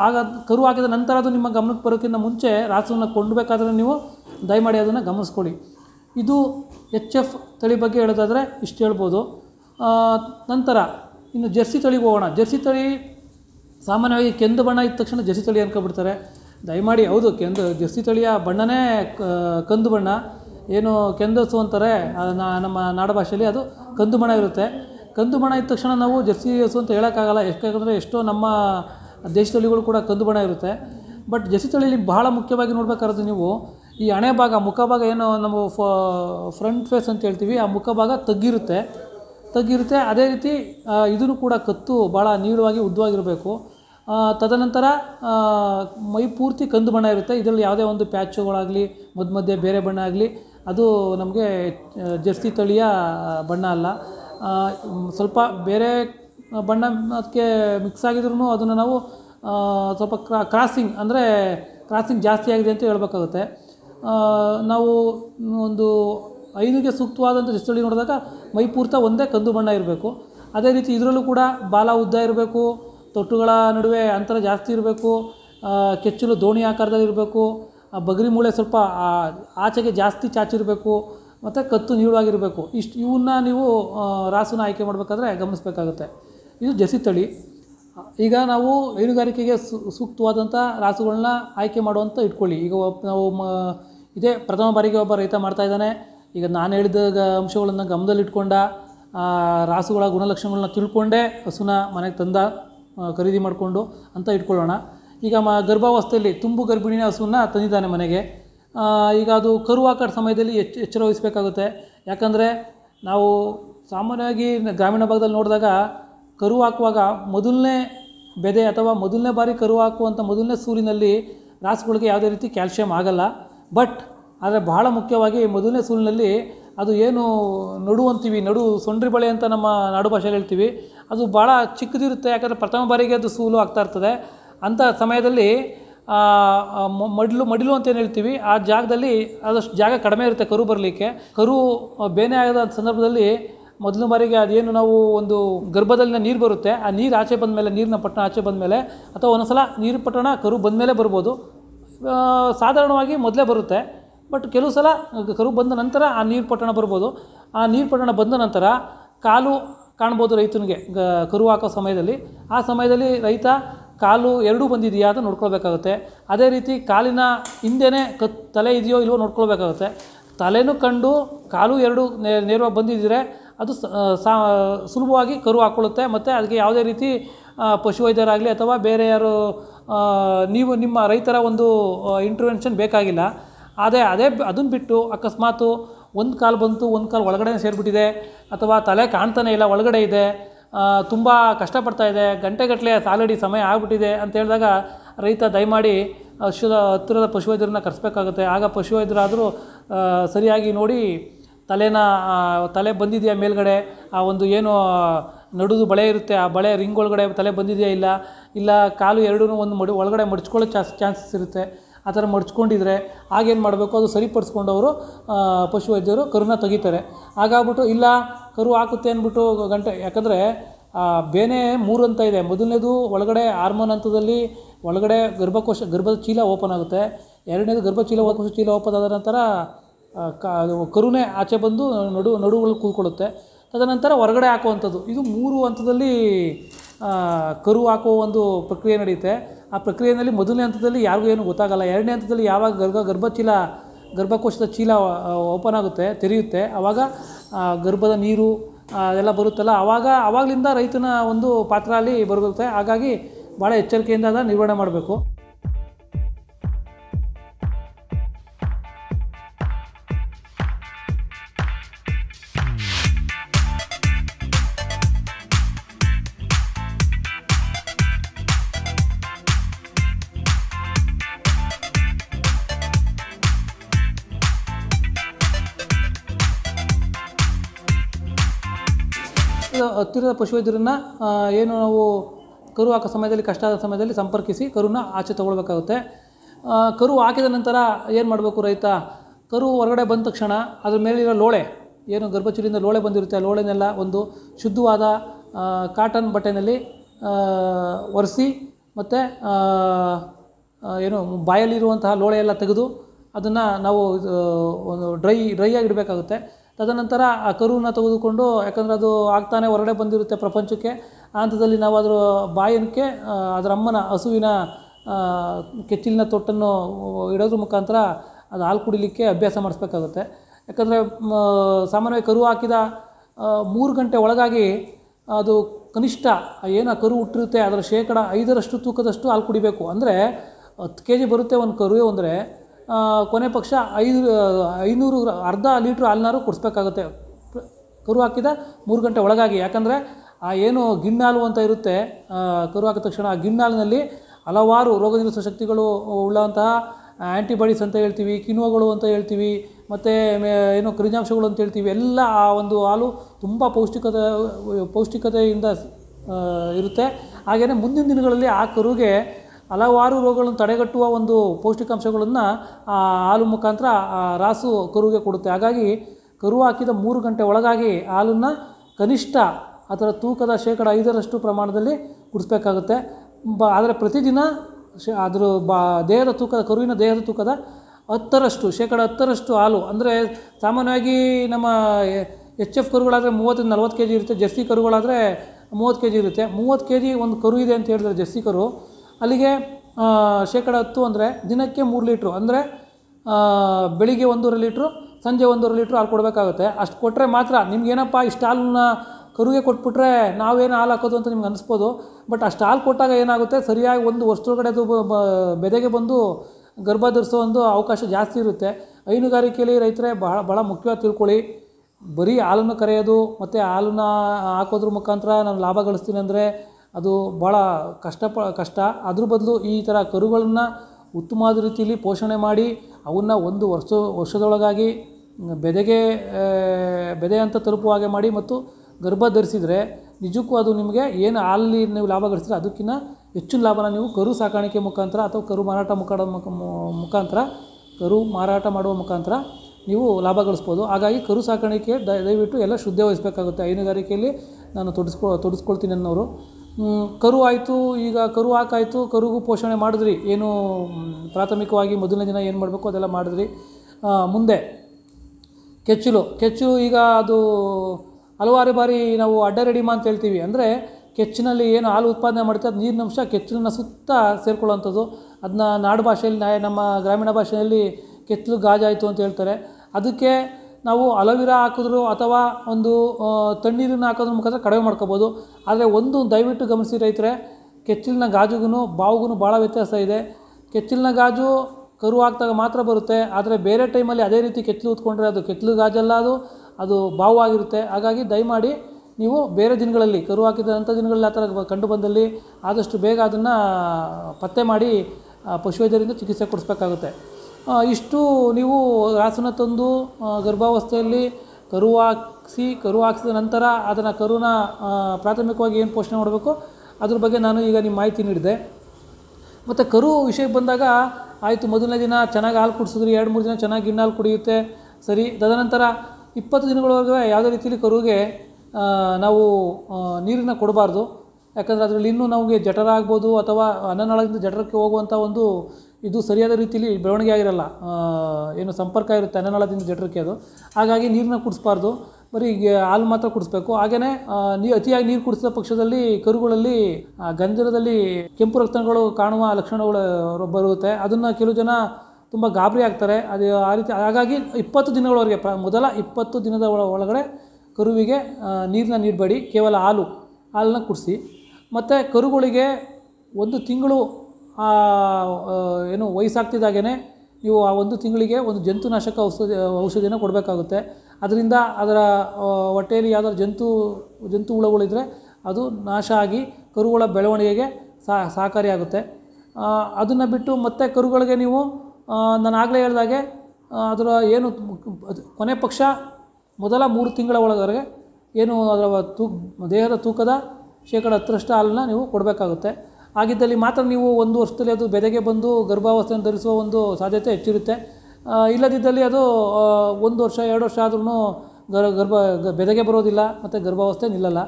ಆಗ ಕರು ಹಾಕಿದ ನಂತರ ಅದು ನಿಮ್ಮ ಗಮನಕ್ಕೆ ಬರೋಕ್ಕಿಂತ ಮುಂಚೆ ರಾಸವನ್ನು ಕೊಂಡಬೇಕಾದ್ರೆ ನೀವು ದಯಮಾಡಿ ಅದನ್ನು ಗಮನಿಸ್ಕೊಳ್ಳಿ ಇದು ಎಚ್ ಎಫ್ ತಳಿ ಬಗ್ಗೆ ಹೇಳೋದಾದರೆ ಇಷ್ಟು ಹೇಳ್ಬೋದು ನಂತರ ಇನ್ನು ಜರ್ಸಿ ತಳಿಗೆ ಹೋಗೋಣ ಜರ್ಸಿ ತಳಿ ಸಾಮಾನ್ಯವಾಗಿ ಕೆಂದು ಬಣ್ಣ ಇದ್ದ ತಕ್ಷಣ ಜರ್ಸಿ ತಳಿ ಅನ್ಕೊಂಡ್ಬಿಡ್ತಾರೆ ದಯಮಾಡಿ ಹೌದು ಕೆಂದು ಜರ್ಸಿ ತಳಿಯ ಬಣ್ಣನೇ ಕಂದು ಬಣ್ಣ ಏನು ಕೆಂದಸು ಅಂತಾರೆ ನಮ್ಮ ನಾಡ ಭಾಷೆಯಲ್ಲಿ ಅದು ಕಂದು ಬಣ್ಣ ಇರುತ್ತೆ ಕಂದು ಬಣ್ಣ ಇದ್ದ ತಕ್ಷಣ ನಾವು ಜರ್ಸಿ ಹಸು ಅಂತ ಹೇಳೋಕ್ಕಾಗಲ್ಲ ಯಾಕಂದರೆ ಎಷ್ಟೋ ನಮ್ಮ ದೇಶದಲ್ಲಿಗಳು ಕೂಡ ಕಂದು ಬಣ್ಣ ಇರುತ್ತೆ ಬಟ್ ಜರ್ಸಿ ತಳಿಯಲ್ಲಿ ಬಹಳ ಮುಖ್ಯವಾಗಿ ನೋಡಬೇಕಾದ್ರೆ ನೀವು ಈ ಹಣೆ ಭಾಗ ಮುಖಭಾಗ ಏನು ನಾವು ಫ್ರಂಟ್ ಫೇಸ್ ಅಂತ ಹೇಳ್ತೀವಿ ಆ ಮುಖಭಾಗ ತಗ್ಗಿರುತ್ತೆ ತಗ್ಗಿರುತ್ತೆ ಅದೇ ರೀತಿ ಇದನ್ನು ಕೂಡ ಕತ್ತು ಭಾಳ ನೀಳವಾಗಿ ಉದ್ದವಾಗಿರಬೇಕು ತದನಂತರ ಮೈ ಪೂರ್ತಿ ಕಂದು ಬಣ್ಣ ಇರುತ್ತೆ ಇದರಲ್ಲಿ ಯಾವುದೇ ಒಂದು ಪ್ಯಾಚುಗಳಾಗಲಿ ಮಧ್ಯ ಮಧ್ಯೆ ಬೇರೆ ಬಣ್ಣ ಆಗಲಿ ಅದು ನಮಗೆ ಜರ್ಸಿ ತಳಿಯ ಬಣ್ಣ ಅಲ್ಲ ಸ್ವಲ್ಪ ಬೇರೆ ಬಣ್ಣ ಅದಕ್ಕೆ ಮಿಕ್ಸ್ ಆಗಿದ್ರೂ ಅದನ್ನು ನಾವು ಸ್ವಲ್ಪ ಕ್ರಾಸಿಂಗ್ ಅಂದರೆ ಕ್ರಾಸಿಂಗ್ ಜಾಸ್ತಿ ಆಗಿದೆ ಅಂತ ಹೇಳ್ಬೇಕಾಗುತ್ತೆ ನಾವು ಒಂದು ಐದುಗೆ ಸೂಕ್ತವಾದಂಥ ತಳಿ ನೋಡಿದಾಗ ಮೈಪೂರ್ತ ಒಂದೇ ಕಂದು ಬಣ್ಣ ಇರಬೇಕು ಅದೇ ರೀತಿ ಇದರಲ್ಲೂ ಕೂಡ ಬಾಲ ಉದ್ದ ಇರಬೇಕು ತೊಟ್ಟುಗಳ ನಡುವೆ ಅಂತರ ಜಾಸ್ತಿ ಇರಬೇಕು ಕೆಚ್ಚಲು ದೋಣಿ ಆಕಾರದಲ್ಲಿ ಇರಬೇಕು ಬಗರಿ ಮೂಳೆ ಸ್ವಲ್ಪ ಆಚೆಗೆ ಜಾಸ್ತಿ ಚಾಚಿರಬೇಕು ಮತ್ತು ಕತ್ತು ನೀಳವಾಗಿರಬೇಕು ಇಷ್ಟು ಇವನ್ನ ನೀವು ರಾಸನ್ನು ಆಯ್ಕೆ ಮಾಡಬೇಕಾದ್ರೆ ಗಮನಿಸಬೇಕಾಗುತ್ತೆ ಇದು ಜಸಿ ತಳಿ ಈಗ ನಾವು ಹೈನುಗಾರಿಕೆಗೆ ಸೂಕ್ತವಾದಂಥ ರಾಸುಗಳನ್ನ ಆಯ್ಕೆ ಮಾಡುವಂಥ ಇಟ್ಕೊಳ್ಳಿ ಈಗ ನಾವು ಇದೇ ಪ್ರಥಮ ಬಾರಿಗೆ ಒಬ್ಬ ರೈತ ಮಾಡ್ತಾ ಈಗ ನಾನು ಹೇಳಿದ ಗ ಅಂಶಗಳನ್ನು ಗಮನದಲ್ಲಿಟ್ಕೊಂಡ ರಾಸುಗಳ ಗುಣಲಕ್ಷಣಗಳನ್ನ ತಿಳ್ಕೊಂಡೇ ಹಸುನ ಮನೆಗೆ ತಂದ ಖರೀದಿ ಮಾಡಿಕೊಂಡು ಅಂತ ಇಟ್ಕೊಳ್ಳೋಣ ಈಗ ಮ ಗರ್ಭಾವಸ್ಥೆಯಲ್ಲಿ ತುಂಬು ಗರ್ಭಿಣಿ ಹಸುವನ್ನ ತಂದಿದ್ದಾನೆ ಮನೆಗೆ ಈಗ ಅದು ಕರು ಹಾಕೋ ಸಮಯದಲ್ಲಿ ಎಚ್ ಎಚ್ಚರ ವಹಿಸಬೇಕಾಗುತ್ತೆ ಯಾಕಂದರೆ ನಾವು ಸಾಮಾನ್ಯವಾಗಿ ಗ್ರಾಮೀಣ ಭಾಗದಲ್ಲಿ ನೋಡಿದಾಗ ಕರು ಹಾಕುವಾಗ ಮೊದಲನೇ ಬೆದೆ ಅಥವಾ ಮೊದಲನೇ ಬಾರಿ ಕರು ಹಾಕುವಂಥ ಮೊದಲನೇ ಸೂರಿನಲ್ಲಿ ರಾಸುಗಳಿಗೆ ಯಾವುದೇ ರೀತಿ ಕ್ಯಾಲ್ಶಿಯಂ ಆಗಲ್ಲ ಬಟ್ ಆದರೆ ಬಹಳ ಮುಖ್ಯವಾಗಿ ಮೊದಲನೇ ಸೂಲಿನಲ್ಲಿ ಅದು ಏನು ನಡು ಅಂತೀವಿ ನಡು ಸೊಂಡ್ರಿ ಬಳೆ ಅಂತ ನಮ್ಮ ನಾಡು ಭಾಷೆಯಲ್ಲಿ ಹೇಳ್ತೀವಿ ಅದು ಭಾಳ ಚಿಕ್ಕದಿರುತ್ತೆ ಯಾಕಂದರೆ ಪ್ರಥಮ ಬಾರಿಗೆ ಅದು ಸೂಲು ಆಗ್ತಾ ಇರ್ತದೆ ಅಂಥ ಸಮಯದಲ್ಲಿ ಮಡಿಲು ಮಡಿಲು ಅಂತ ಏನು ಹೇಳ್ತೀವಿ ಆ ಜಾಗದಲ್ಲಿ ಆದಷ್ಟು ಜಾಗ ಕಡಿಮೆ ಇರುತ್ತೆ ಕರು ಬರಲಿಕ್ಕೆ ಕರು ಬೇನೆ ಆಗದ ಸಂದರ್ಭದಲ್ಲಿ ಮೊದಲ ಬಾರಿಗೆ ಅದೇನು ನಾವು ಒಂದು ಗರ್ಭದಲ್ಲಿನ ನೀರು ಬರುತ್ತೆ ಆ ನೀರು ಆಚೆ ಬಂದ ಮೇಲೆ ನೀರಿನ ಪಟ್ಟಣ ಆಚೆ ಬಂದ ಮೇಲೆ ಅಥವಾ ಒಂದೊಂದು ನೀರು ಪಟ್ಟಣ ಕರು ಬಂದಮೇಲೆ ಬರ್ಬೋದು ಸಾಧಾರಣವಾಗಿ ಮೊದಲೇ ಬರುತ್ತೆ ಬಟ್ ಕೆಲವು ಸಲ ಕರು ಬಂದ ನಂತರ ಆ ನೀರು ಪಟ್ಟಣ ಬರ್ಬೋದು ಆ ನೀರು ಪಟ್ಟಣ ಬಂದ ನಂತರ ಕಾಲು ಕಾಣ್ಬೋದು ರೈತನಿಗೆ ಗ ಕರು ಹಾಕೋ ಸಮಯದಲ್ಲಿ ಆ ಸಮಯದಲ್ಲಿ ರೈತ ಕಾಲು ಎರಡೂ ಬಂದಿದೆಯಾ ಅಂತ ನೋಡ್ಕೊಳ್ಬೇಕಾಗುತ್ತೆ ಅದೇ ರೀತಿ ಕಾಲಿನ ಹಿಂದೆನೇ ಕತ್ ತಲೆ ಇದೆಯೋ ಇಲ್ಲವೋ ನೋಡ್ಕೊಳ್ಬೇಕಾಗುತ್ತೆ ತಲೆನೂ ಕಂಡು ಕಾಲು ಎರಡು ನೇರವಾಗಿ ಬಂದಿದ್ದರೆ ಅದು ಸುಲಭವಾಗಿ ಕರು ಹಾಕ್ಕೊಳ್ಳುತ್ತೆ ಮತ್ತು ಅದಕ್ಕೆ ಯಾವುದೇ ರೀತಿ ಪಶುವೈದ್ಯರಾಗಲಿ ಅಥವಾ ಬೇರೆ ಯಾರು ನೀವು ನಿಮ್ಮ ರೈತರ ಒಂದು ಇಂಟ್ರವೆನ್ಷನ್ ಬೇಕಾಗಿಲ್ಲ ಅದೇ ಅದೇ ಅದನ್ನು ಬಿಟ್ಟು ಅಕಸ್ಮಾತು ಒಂದು ಕಾಲು ಬಂತು ಒಂದು ಕಾಲು ಒಳಗಡೆ ಸೇರಿಬಿಟ್ಟಿದೆ ಅಥವಾ ತಲೆ ಕಾಣ್ತಾನೇ ಇಲ್ಲ ಒಳಗಡೆ ಇದೆ ತುಂಬ ಕಷ್ಟಪಡ್ತಾ ಇದೆ ಗಂಟೆಗಟ್ಟಲೆ ಸಾಲಡಿ ಸಮಯ ಆಗಿಬಿಟ್ಟಿದೆ ಅಂತ ಹೇಳಿದಾಗ ರೈತ ದಯಮಾಡಿ ಹಸುದ ಹತ್ತಿರದ ಪಶುವೈದ್ಯರನ್ನ ಕರೆಸ್ಬೇಕಾಗುತ್ತೆ ಆಗ ಪಶುವೈದ್ಯರಾದರೂ ಸರಿಯಾಗಿ ನೋಡಿ ತಲೆನ ತಲೆ ಬಂದಿದೆಯಾ ಮೇಲ್ಗಡೆ ಆ ಒಂದು ಏನು ನಡುದು ಬಳೆ ಇರುತ್ತೆ ಆ ಬಳೆ ರಿಂಗ್ ಒಳಗಡೆ ತಲೆ ಬಂದಿದೆಯಾ ಇಲ್ಲ ಇಲ್ಲ ಕಾಲು ಎರಡೂ ಒಂದು ಮಡಿ ಒಳಗಡೆ ಮಡ್ಚ್ಕೊಳ್ಳೋ ಚಾನ್ಸ್ ಚಾನ್ಸಸ್ ಇರುತ್ತೆ ಆ ಥರ ಮಡ್ಚ್ಕೊಂಡಿದ್ರೆ ಆಗೇನು ಮಾಡಬೇಕು ಅದು ಸರಿಪಡಿಸ್ಕೊಂಡು ಅವರು ಪಶುವೈದ್ಯರು ಕರುನ ತೆಗಿತಾರೆ ಹಾಗಾಗ್ಬಿಟ್ಟು ಇಲ್ಲ ಕರು ಹಾಕುತ್ತೆ ಅಂದ್ಬಿಟ್ಟು ಗಂಟೆ ಯಾಕಂದರೆ ಬೇನೆ ಮೂರು ಅಂತ ಇದೆ ಮೊದಲನೇದು ಒಳಗಡೆ ಹಾರ್ಮೋನ್ ಹಂತದಲ್ಲಿ ಒಳಗಡೆ ಗರ್ಭಕೋಶ ಗರ್ಭದ ಚೀಲ ಓಪನ್ ಆಗುತ್ತೆ ಎರಡನೇದು ಗರ್ಭಚೀಲ ಓಕೋಶ ಚೀಲ ಓಪನ್ ಆದ ನಂತರ ಕರುನೇ ಆಚೆ ಬಂದು ನಡು ನಡುಗಳು ಕೂತ್ಕೊಳ್ಳುತ್ತೆ ತದನಂತರ ಹೊರಗಡೆ ಹಾಕುವಂಥದ್ದು ಇದು ಮೂರು ಹಂತದಲ್ಲಿ ಕರು ಹಾಕುವ ಒಂದು ಪ್ರಕ್ರಿಯೆ ನಡೆಯುತ್ತೆ ಆ ಪ್ರಕ್ರಿಯೆಯಲ್ಲಿ ಮೊದಲನೇ ಹಂತದಲ್ಲಿ ಯಾರಿಗೂ ಏನು ಗೊತ್ತಾಗಲ್ಲ ಎರಡನೇ ಹಂತದಲ್ಲಿ ಯಾವಾಗ ಗರ್ಭ ಗರ್ಭಚೀಲ ಗರ್ಭಕೋಶದ ಚೀಲ ಓಪನ್ ಆಗುತ್ತೆ ತೆರೆಯುತ್ತೆ ಆವಾಗ ಗರ್ಭದ ನೀರು ಅದೆಲ್ಲ ಬರುತ್ತಲ್ಲ ಆವಾಗ ಆವಾಗಲಿಂದ ರೈತನ ಒಂದು ಪಾತ್ರ ಅಲ್ಲಿ ಬರುತ್ತೆ ಹಾಗಾಗಿ ಭಾಳ ಎಚ್ಚರಿಕೆಯಿಂದ ಅದನ್ನು ನಿರ್ವಹಣೆ ಮಾಡಬೇಕು ಹತ್ತಿರದ ಪಶುವೈದ್ಯರನ್ನು ಏನು ನಾವು ಕರು ಹಾಕೋ ಸಮಯದಲ್ಲಿ ಕಷ್ಟ ಆದ ಸಮಯದಲ್ಲಿ ಸಂಪರ್ಕಿಸಿ ಕರುನ ಆಚೆ ತಗೊಳ್ಬೇಕಾಗುತ್ತೆ ಕರು ಹಾಕಿದ ನಂತರ ಏನು ಮಾಡಬೇಕು ರೈತ ಕರು ಹೊರಗಡೆ ಬಂದ ತಕ್ಷಣ ಅದ್ರ ಮೇಲಿರೋ ಲೋಳೆ ಏನು ಗರ್ಭಚುರಿಯಿಂದ ಲೋಳೆ ಬಂದಿರುತ್ತೆ ಆ ಲೋಳೆನೆಲ್ಲ ಒಂದು ಶುದ್ಧವಾದ ಕಾಟನ್ ಬಟ್ಟೆನಲ್ಲಿ ಒರೆಸಿ ಮತ್ತು ಏನು ಬಾಯಲ್ಲಿರುವಂತಹ ಲೋಳೆ ಎಲ್ಲ ತೆಗೆದು ಅದನ್ನು ನಾವು ಒಂದು ಡ್ರೈ ಡ್ರೈ ಆಗಿಡಬೇಕಾಗುತ್ತೆ ತದನಂತರ ಆ ಕರುವನ್ನು ತೆಗೆದುಕೊಂಡು ಯಾಕಂದರೆ ಅದು ಆಗ್ತಾನೆ ಹೊರಗಡೆ ಬಂದಿರುತ್ತೆ ಪ್ರಪಂಚಕ್ಕೆ ಆ ಹಂತದಲ್ಲಿ ನಾವು ಅದರ ಬಾಯನಕ್ಕೆ ಅದರ ಅಮ್ಮನ ಹಸುವಿನ ಕೆಚ್ಚಿಲಿನ ತೊಟ್ಟನ್ನು ಇಡೋದ್ರ ಮುಖಾಂತರ ಅದು ಹಾಲು ಕುಡಿಲಿಕ್ಕೆ ಅಭ್ಯಾಸ ಮಾಡಿಸ್ಬೇಕಾಗುತ್ತೆ ಯಾಕಂದರೆ ಸಾಮಾನ್ಯವಾಗಿ ಕರು ಹಾಕಿದ ಮೂರು ಗಂಟೆ ಒಳಗಾಗಿ ಅದು ಕನಿಷ್ಠ ಏನು ಕರು ಹುಟ್ಟಿರುತ್ತೆ ಅದರ ಶೇಕಡ ಐದರಷ್ಟು ತೂಕದಷ್ಟು ಹಾಲು ಕುಡಿಬೇಕು ಅಂದರೆ ಹತ್ತು ಕೆ ಜಿ ಬರುತ್ತೆ ಒಂದು ಕರುವೆ ಅಂದರೆ ಕೊನೆ ಪಕ್ಷ ಐದು ಐನೂರು ಅರ್ಧ ಲೀಟ್ರ್ ಹಾಲಿನಾರು ಕುಡಿಸ್ಬೇಕಾಗುತ್ತೆ ಕರು ಹಾಕಿದ ಮೂರು ಗಂಟೆ ಒಳಗಾಗಿ ಯಾಕಂದರೆ ಆ ಏನು ಗಿಣ್ಣಾಲು ಅಂತ ಇರುತ್ತೆ ಕರು ಹಾಕಿದ ತಕ್ಷಣ ಆ ಗಿಣ್ಣಾಲಿನಲ್ಲಿ ಹಲವಾರು ರೋಗನಿರೋಧಕ ಶಕ್ತಿಗಳು ಉಳ್ಳಂತಹ ಆ್ಯಂಟಿಬಾಡೀಸ್ ಅಂತ ಹೇಳ್ತೀವಿ ಕಿನ್ವಗಳು ಅಂತ ಹೇಳ್ತೀವಿ ಮತ್ತು ಏನು ಖನಿಜಾಂಶಗಳು ಅಂತ ಹೇಳ್ತೀವಿ ಎಲ್ಲ ಆ ಒಂದು ಹಾಲು ತುಂಬ ಪೌಷ್ಟಿಕತೆ ಪೌಷ್ಟಿಕತೆಯಿಂದ ಇರುತ್ತೆ ಹಾಗೆಯೇ ಮುಂದಿನ ದಿನಗಳಲ್ಲಿ ಆ ಕರುಗೆ ಹಲವಾರು ರೋಗಗಳನ್ನು ತಡೆಗಟ್ಟುವ ಒಂದು ಪೌಷ್ಟಿಕಾಂಶಗಳನ್ನು ಹಾಲು ಮುಖಾಂತರ ರಾಸು ಕರುವಿಗೆ ಕೊಡುತ್ತೆ ಹಾಗಾಗಿ ಕರು ಹಾಕಿದ ಮೂರು ಗಂಟೆ ಒಳಗಾಗಿ ಹಾಲನ್ನು ಕನಿಷ್ಠ ಅದರ ತೂಕದ ಶೇಕಡ ಐದರಷ್ಟು ಪ್ರಮಾಣದಲ್ಲಿ ಕುಡಿಸ್ಬೇಕಾಗುತ್ತೆ ಬ ಆದರೆ ಪ್ರತಿದಿನ ಶ ಅದರ ಬಾ ದೇಹದ ತೂಕದ ಕರುವಿನ ದೇಹದ ತೂಕದ ಹತ್ತರಷ್ಟು ಶೇಕಡ ಹತ್ತರಷ್ಟು ಹಾಲು ಅಂದರೆ ಸಾಮಾನ್ಯವಾಗಿ ನಮ್ಮ ಎಚ್ ಎಫ್ ಕರುಗಳಾದರೆ ಮೂವತ್ತರಿಂದ ನಲ್ವತ್ತು ಕೆ ಜಿ ಇರುತ್ತೆ ಜರ್ಸಿ ಕರುಗಳಾದರೆ ಮೂವತ್ತು ಕೆ ಜಿ ಇರುತ್ತೆ ಮೂವತ್ತು ಕೆ ಜಿ ಒಂದು ಕರು ಇದೆ ಅಂತ ಹೇಳಿದ್ರೆ ಜರ್ಸಿ ಕರು ಅಲ್ಲಿಗೆ ಶೇಕಡ ಹತ್ತು ಅಂದರೆ ದಿನಕ್ಕೆ ಮೂರು ಲೀಟ್ರು ಅಂದರೆ ಬೆಳಿಗ್ಗೆ ಒಂದೂವರೆ ಲೀಟ್ರು ಸಂಜೆ ಒಂದೂವರೆ ಲೀಟ್ರು ಹಾಲು ಕೊಡಬೇಕಾಗುತ್ತೆ ಅಷ್ಟು ಕೊಟ್ಟರೆ ಮಾತ್ರ ನಿಮ್ಗೇನಪ್ಪ ಇಷ್ಟು ಹಾಲನ್ನ ಕರುಗೆ ಕೊಟ್ಬಿಟ್ರೆ ನಾವೇನು ಹಾಲು ಹಾಕೋದು ಅಂತ ನಿಮ್ಗೆ ಅನಿಸ್ಬೋದು ಬಟ್ ಅಷ್ಟು ಹಾಲು ಕೊಟ್ಟಾಗ ಏನಾಗುತ್ತೆ ಸರಿಯಾಗಿ ಒಂದು ವರ್ಷದೊಳಗಡೆ ಅದು ಬೆದೆಗೆ ಬಂದು ಗರ್ಭಧರಿಸೋ ಒಂದು ಅವಕಾಶ ಜಾಸ್ತಿ ಇರುತ್ತೆ ಹೈನುಗಾರಿಕೆಯಲ್ಲಿ ರೈತರೇ ಬಹಳ ಭಾಳ ಮುಖ್ಯವಾಗಿ ತಿಳ್ಕೊಳ್ಳಿ ಬರೀ ಹಾಲನ್ನು ಕರೆಯೋದು ಮತ್ತು ಹಾಲನ್ನು ಹಾಕೋದ್ರ ಮುಖಾಂತರ ನಾನು ಲಾಭ ಗಳಿಸ್ತೀನಿ ಅಂದರೆ ಅದು ಭಾಳ ಪ ಕಷ್ಟ ಅದ್ರ ಬದಲು ಈ ಥರ ಕರುಗಳನ್ನು ಉತ್ತಮವಾದ ರೀತಿಯಲ್ಲಿ ಪೋಷಣೆ ಮಾಡಿ ಅವನ್ನು ಒಂದು ವರ್ಷ ವರ್ಷದೊಳಗಾಗಿ ಬೆದೆಗೆ ಬೆದೆ ಅಂತ ತಲುಪುವ ಹಾಗೆ ಮಾಡಿ ಮತ್ತು ಗರ್ಭ ಧರಿಸಿದರೆ ನಿಜಕ್ಕೂ ಅದು ನಿಮಗೆ ಏನು ಹಾಲಲ್ಲಿ ನೀವು ಲಾಭ ಗಳಿಸಿದ್ರೆ ಅದಕ್ಕಿಂತ ಹೆಚ್ಚು ಲಾಭನ ನೀವು ಕರು ಸಾಕಾಣಿಕೆ ಮುಖಾಂತರ ಅಥವಾ ಕರು ಮಾರಾಟ ಮುಖಾಡ ಮುಖಾಂತರ ಕರು ಮಾರಾಟ ಮಾಡುವ ಮುಖಾಂತರ ನೀವು ಲಾಭ ಗಳಿಸ್ಬೋದು ಹಾಗಾಗಿ ಕರು ಸಾಕಾಣಿಕೆ ದಯವಿಟ್ಟು ಎಲ್ಲ ಶುದ್ಧ ವಹಿಸಬೇಕಾಗುತ್ತೆ ಹೈನುಗಾರಿಕೆಯಲ್ಲಿ ನಾನು ತೊಡಸ್ಕೊ ತೊಡಿಸ್ಕೊಳ್ತೀನಿ ಅನ್ನೋರು ಕರು ಆಯಿತು ಈಗ ಕರು ಹಾಕಾಯಿತು ಕರುಗೂ ಪೋಷಣೆ ಮಾಡಿದ್ರಿ ಏನು ಪ್ರಾಥಮಿಕವಾಗಿ ಮೊದಲನೇ ದಿನ ಏನು ಮಾಡಬೇಕು ಅದೆಲ್ಲ ಮಾಡಿದ್ರಿ ಮುಂದೆ ಕೆಚ್ಚಲು ಕೆಚ್ಚು ಈಗ ಅದು ಹಲವಾರು ಬಾರಿ ನಾವು ಅಡ್ಡ ರೆಡಿಮಾ ಅಂತ ಹೇಳ್ತೀವಿ ಅಂದರೆ ಕೆಚ್ಚಿನಲ್ಲಿ ಏನು ಹಾಲು ಉತ್ಪಾದನೆ ಮಾಡುತ್ತೆ ಅದು ನೀರಿನ ಅಂಶ ಕೆಚ್ಚಲನ್ನ ಸುತ್ತ ಸೇರಿಕೊಳ್ಳೋವಂಥದ್ದು ಅದನ್ನ ನಾಡು ಭಾಷೆಯಲ್ಲಿ ನಮ್ಮ ಗ್ರಾಮೀಣ ಭಾಷೆಯಲ್ಲಿ ಕೆಚ್ಚಲು ಗಾಜಾಯಿತು ಅಂತ ಹೇಳ್ತಾರೆ ಅದಕ್ಕೆ ನಾವು ಅಲೋವಿರಾ ಹಾಕಿದ್ರು ಅಥವಾ ಒಂದು ತಣ್ಣೀರನ್ನು ಹಾಕೋದ್ರ ಮುಖಾಂತರ ಕಡಿಮೆ ಮಾಡ್ಕೋಬೋದು ಆದರೆ ಒಂದು ದಯವಿಟ್ಟು ಗಮನಿಸಿ ರೈತರೆ ಕೆಚ್ಚಿಲಿನ ಗಾಜುಗೂ ಬಾವುಗೂ ಭಾಳ ವ್ಯತ್ಯಾಸ ಇದೆ ಕೆಚ್ಚಿಲಿನ ಗಾಜು ಕರು ಹಾಕಿದಾಗ ಮಾತ್ರ ಬರುತ್ತೆ ಆದರೆ ಬೇರೆ ಟೈಮಲ್ಲಿ ಅದೇ ರೀತಿ ಕೆಚ್ಚಲು ಉತ್ಕೊಂಡ್ರೆ ಅದು ಕೆಚ್ಚಲು ಗಾಜಲ್ಲ ಅದು ಅದು ಬಾವು ಆಗಿರುತ್ತೆ ಹಾಗಾಗಿ ದಯಮಾಡಿ ನೀವು ಬೇರೆ ದಿನಗಳಲ್ಲಿ ಕರು ಅಂಥ ದಿನಗಳಲ್ಲಿ ಆ ಥರ ಕಂಡು ಬಂದಲ್ಲಿ ಆದಷ್ಟು ಬೇಗ ಅದನ್ನು ಪತ್ತೆ ಮಾಡಿ ಪಶುವೈದ್ಯರಿಂದ ಚಿಕಿತ್ಸೆ ಕೊಡಿಸ್ಬೇಕಾಗುತ್ತೆ ಇಷ್ಟು ನೀವು ರಾಸನ ತಂದು ಗರ್ಭಾವಸ್ಥೆಯಲ್ಲಿ ಕರು ಹಾಕ್ಸಿ ಕರು ಹಾಕ್ಸಿದ ನಂತರ ಅದನ್ನು ಕರುನ ಪ್ರಾಥಮಿಕವಾಗಿ ಏನು ಪೋಷಣೆ ಮಾಡಬೇಕು ಅದ್ರ ಬಗ್ಗೆ ನಾನು ಈಗ ನಿಮ್ಮ ಮಾಹಿತಿ ನೀಡಿದೆ ಮತ್ತು ಕರು ವಿಷಯಕ್ಕೆ ಬಂದಾಗ ಆಯಿತು ಮೊದಲನೇ ದಿನ ಚೆನ್ನಾಗಿ ಹಾಲು ಕುಡಿಸಿದ್ರಿ ಎರಡು ಮೂರು ದಿನ ಚೆನ್ನಾಗಿ ಗಿಣ್ಣ ಹಾಲು ಕುಡಿಯುತ್ತೆ ಸರಿ ತದನಂತರ ಇಪ್ಪತ್ತು ದಿನಗಳವರೆಗೆ ಯಾವುದೇ ರೀತಿಯಲ್ಲಿ ಕರುವಿಗೆ ನಾವು ನೀರನ್ನು ಕೊಡಬಾರ್ದು ಯಾಕಂದರೆ ಅದರಲ್ಲಿ ಇನ್ನೂ ನಮಗೆ ಜಠರ ಆಗ್ಬೋದು ಅಥವಾ ಅನ್ನನಾಳದಿಂದ ಜಠರಕ್ಕೆ ಹೋಗುವಂಥ ಒಂದು ಇದು ಸರಿಯಾದ ರೀತಿಯಲ್ಲಿ ಬೆಳವಣಿಗೆ ಆಗಿರಲ್ಲ ಏನು ಸಂಪರ್ಕ ಇರುತ್ತೆ ಅನ್ನನಾಳದಿಂದ ಜಠರಕ್ಕೆ ಅದು ಹಾಗಾಗಿ ನೀರನ್ನ ಕುಡಿಸ್ಬಾರ್ದು ಬರೀ ಹಾಲು ಮಾತ್ರ ಕುಡಿಸ್ಬೇಕು ಹಾಗೆಯೇ ನೀ ಅತಿಯಾಗಿ ನೀರು ಕುಡಿಸಿದ ಪಕ್ಷದಲ್ಲಿ ಕರುಗಳಲ್ಲಿ ಗಂಜಲದಲ್ಲಿ ಕೆಂಪು ರಕ್ತಗಳು ಕಾಣುವ ಲಕ್ಷಣಗಳು ಬರುತ್ತೆ ಅದನ್ನು ಕೆಲವು ಜನ ತುಂಬ ಗಾಬರಿ ಆಗ್ತಾರೆ ಅದು ಆ ರೀತಿ ಹಾಗಾಗಿ ಇಪ್ಪತ್ತು ದಿನಗಳವರೆಗೆ ಪ ಮೊದಲ ಇಪ್ಪತ್ತು ದಿನದ ಒಳಗಡೆ ಕರುವಿಗೆ ನೀರನ್ನ ನೀಡಬೇಡಿ ಕೇವಲ ಹಾಲು ಹಾಲನ್ನ ಕುಡಿಸಿ ಮತ್ತು ಕರುಗಳಿಗೆ ಒಂದು ತಿಂಗಳು ಆ ಏನು ವಯಸ್ಸಾಗ್ತಿದ್ದಾಗೇ ನೀವು ಆ ಒಂದು ತಿಂಗಳಿಗೆ ಒಂದು ಜಂತುನಾಶಕ ಔಷಧಿ ಔಷಧಿನ ಕೊಡಬೇಕಾಗುತ್ತೆ ಅದರಿಂದ ಅದರ ಹೊಟ್ಟೆಯಲ್ಲಿ ಯಾವುದಾದ್ರು ಜಂತು ಜಂತು ಹುಳುಗಳಿದ್ರೆ ಅದು ನಾಶ ಆಗಿ ಕರುಗಳ ಬೆಳವಣಿಗೆಗೆ ಸಹಕಾರಿಯಾಗುತ್ತೆ ಅದನ್ನು ಬಿಟ್ಟು ಮತ್ತೆ ಕರುಗಳಿಗೆ ನೀವು ನಾನು ಆಗಲೇ ಹೇಳಿದಾಗೆ ಅದರ ಏನು ಕೊನೆ ಪಕ್ಷ ಮೊದಲ ಮೂರು ತಿಂಗಳ ಒಳಗಡೆ ಏನು ಅದರ ತೂಕ ದೇಹದ ತೂಕದ ಶೇಕಡ ಹತ್ತರಷ್ಟು ಹಾಲನ್ನು ನೀವು ಕೊಡಬೇಕಾಗುತ್ತೆ ಆಗಿದ್ದಲ್ಲಿ ಮಾತ್ರ ನೀವು ಒಂದು ವರ್ಷದಲ್ಲಿ ಅದು ಬೆದೆಗೆ ಬಂದು ಗರ್ಭಾವಸ್ಥೆಯನ್ನು ಧರಿಸುವ ಒಂದು ಸಾಧ್ಯತೆ ಹೆಚ್ಚಿರುತ್ತೆ ಇಲ್ಲದಿದ್ದಲ್ಲಿ ಅದು ಒಂದು ವರ್ಷ ಎರಡು ವರ್ಷ ಆದ್ರೂ ಗರ್ಭ ಬೆದೆಗೆ ಬರೋದಿಲ್ಲ ಮತ್ತು ಗರ್ಭಾವಸ್ಥೆ ನಿಲ್ಲಲ್ಲ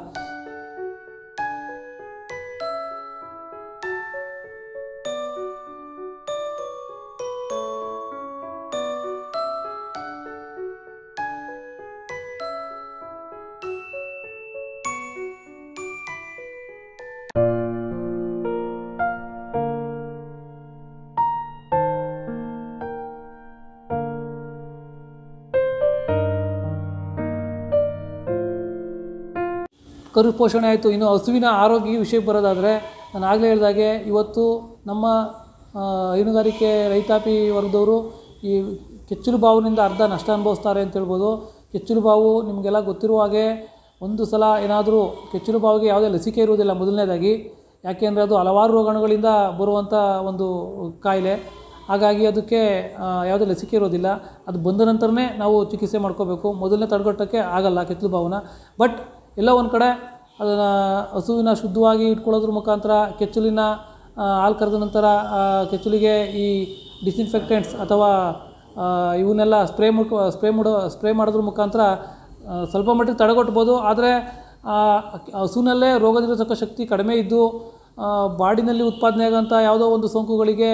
ಕರು ಪೋಷಣೆ ಆಯಿತು ಇನ್ನು ಹಸುವಿನ ಆರೋಗ್ಯ ವಿಷಯಕ್ಕೆ ಬರೋದಾದರೆ ನಾನು ಆಗಲೇ ಹೇಳಿದಾಗೆ ಇವತ್ತು ನಮ್ಮ ಹೈನುಗಾರಿಕೆ ರೈತಾಪಿ ವರ್ಗದವರು ಈ ಕೆಚ್ಚಲು ಬಾವಿನಿಂದ ಅರ್ಧ ನಷ್ಟ ಅನುಭವಿಸ್ತಾರೆ ಅಂತ ಹೇಳ್ಬೋದು ಕೆಚ್ಚಲು ಬಾವು ನಿಮಗೆಲ್ಲ ಗೊತ್ತಿರುವ ಹಾಗೆ ಒಂದು ಸಲ ಏನಾದರೂ ಕೆಚ್ಚಲು ಬಾವಿಗೆ ಯಾವುದೇ ಲಸಿಕೆ ಇರುವುದಿಲ್ಲ ಮೊದಲನೇದಾಗಿ ಅಂದರೆ ಅದು ಹಲವಾರು ರೋಗಣಗಳಿಂದ ಬರುವಂಥ ಒಂದು ಕಾಯಿಲೆ ಹಾಗಾಗಿ ಅದಕ್ಕೆ ಯಾವುದೇ ಲಸಿಕೆ ಇರೋದಿಲ್ಲ ಅದು ಬಂದ ನಂತರನೇ ನಾವು ಚಿಕಿತ್ಸೆ ಮಾಡ್ಕೋಬೇಕು ಮೊದಲನೇ ತಡೆಗಟ್ಟೋಕ್ಕೆ ಆಗಲ್ಲ ಕೆಚ್ಚಲು ಬಾವನ್ನ ಬಟ್ ಎಲ್ಲ ಒಂದು ಕಡೆ ಅದನ್ನು ಹಸುವಿನ ಶುದ್ಧವಾಗಿ ಇಟ್ಕೊಳ್ಳೋದ್ರ ಮುಖಾಂತರ ಕೆಚ್ಚಲಿನ ಹಾಲು ಕರೆದ ನಂತರ ಕೆಚ್ಚಲಿಗೆ ಈ ಡಿಸ್ಇನ್ಫೆಕ್ಟೆಂಟ್ಸ್ ಅಥವಾ ಇವನ್ನೆಲ್ಲ ಸ್ಪ್ರೇ ಮುಡ್ಕೊ ಸ್ಪ್ರೇ ಮಾಡೋ ಸ್ಪ್ರೇ ಮಾಡೋದ್ರ ಮುಖಾಂತರ ಸ್ವಲ್ಪ ಮಟ್ಟಿಗೆ ತಡೆಗಟ್ಬೋದು ಆದರೆ ಹಸುವಿನಲ್ಲೇ ರೋಗ ನಿರೋಧಕ ಶಕ್ತಿ ಕಡಿಮೆ ಇದ್ದು ಬಾಡಿನಲ್ಲಿ ಉತ್ಪಾದನೆ ಆಗೋಂಥ ಯಾವುದೋ ಒಂದು ಸೋಂಕುಗಳಿಗೆ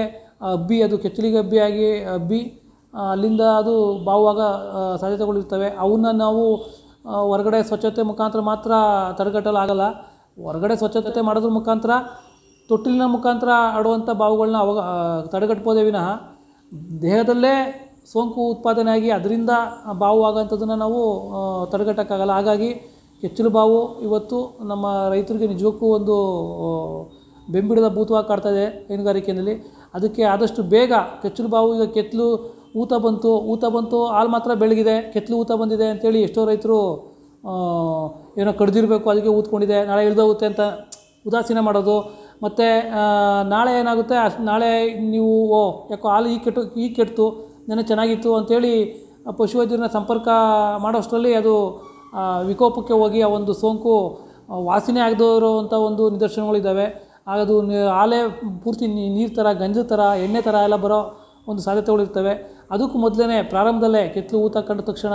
ಅಬ್ಬಿ ಅದು ಕೆಚ್ಚಲಿಗೆ ಹಬ್ಬಿಯಾಗಿ ಅಬ್ಬಿ ಅಲ್ಲಿಂದ ಅದು ಬಾವಾಗ ಸಾಧ್ಯತೆಗಳಿರ್ತವೆ ಅವನ್ನ ನಾವು ಹೊರಗಡೆ ಸ್ವಚ್ಛತೆ ಮುಖಾಂತರ ಮಾತ್ರ ತಡೆಗಟ್ಟಲು ಆಗಲ್ಲ ಹೊರಗಡೆ ಸ್ವಚ್ಛತೆ ಮಾಡೋದ್ರ ಮುಖಾಂತರ ತೊಟ್ಟಿಲಿನ ಮುಖಾಂತರ ಆಡುವಂಥ ಬಾವುಗಳನ್ನ ಅವಾಗ ತಡೆಗಟ್ಬೋದೇ ವಿನಃ ದೇಹದಲ್ಲೇ ಸೋಂಕು ಉತ್ಪಾದನೆ ಆಗಿ ಅದರಿಂದ ಬಾವು ಆಗೋಂಥದ್ದನ್ನು ನಾವು ತಡೆಗಟ್ಟೋಕ್ಕಾಗಲ್ಲ ಹಾಗಾಗಿ ಹೆಚ್ಚಿನ ಬಾವು ಇವತ್ತು ನಮ್ಮ ರೈತರಿಗೆ ನಿಜಕ್ಕೂ ಒಂದು ಬೆಂಬಿಡದ ಭೂತವಾಗಿ ಕಾಡ್ತಾಯಿದೆ ಹೈನುಗಾರಿಕೆಯಲ್ಲಿ ಅದಕ್ಕೆ ಆದಷ್ಟು ಬೇಗ ಕೆಚ್ಚಲು ಬಾವು ಈಗ ಕೆತ್ತಲು ಊತ ಬಂತು ಊತ ಬಂತು ಹಾಲು ಮಾತ್ರ ಬೆಳಗಿದೆ ಕೆತ್ತಲು ಊತ ಬಂದಿದೆ ಅಂತೇಳಿ ಎಷ್ಟೋ ರೈತರು ಏನೋ ಕಡ್ದಿರಬೇಕು ಅದಕ್ಕೆ ಊತ್ಕೊಂಡಿದೆ ನಾಳೆ ಇಳಿದೋಗುತ್ತೆ ಅಂತ ಉದಾಸೀನ ಮಾಡೋದು ಮತ್ತು ನಾಳೆ ಏನಾಗುತ್ತೆ ಅಷ್ಟು ನಾಳೆ ನೀವು ಓ ಯಾಕೋ ಹಾಲು ಈಗ ಕೆಟ್ಟು ಈಗ ಕೆಟ್ಟು ನೆನೆ ಚೆನ್ನಾಗಿತ್ತು ಅಂಥೇಳಿ ಪಶುವೈದ್ಯರನ್ನ ಸಂಪರ್ಕ ಮಾಡೋಷ್ಟರಲ್ಲಿ ಅದು ವಿಕೋಪಕ್ಕೆ ಹೋಗಿ ಆ ಒಂದು ಸೋಂಕು ವಾಸನೆ ಆಗದೇ ಇರೋವಂಥ ಒಂದು ನಿದರ್ಶನಗಳಿದ್ದಾವೆ ಆಗದು ಹಾಲೇ ಪೂರ್ತಿ ನೀರು ಥರ ಗಂಜದ ಥರ ಎಣ್ಣೆ ಥರ ಎಲ್ಲ ಬರೋ ಒಂದು ಸಾಧ್ಯತೆಗಳಿರ್ತವೆ ಅದಕ್ಕೂ ಮೊದಲೇ ಪ್ರಾರಂಭದಲ್ಲೇ ಕೆತ್ತಲು ಊತ ಕಂಡ ತಕ್ಷಣ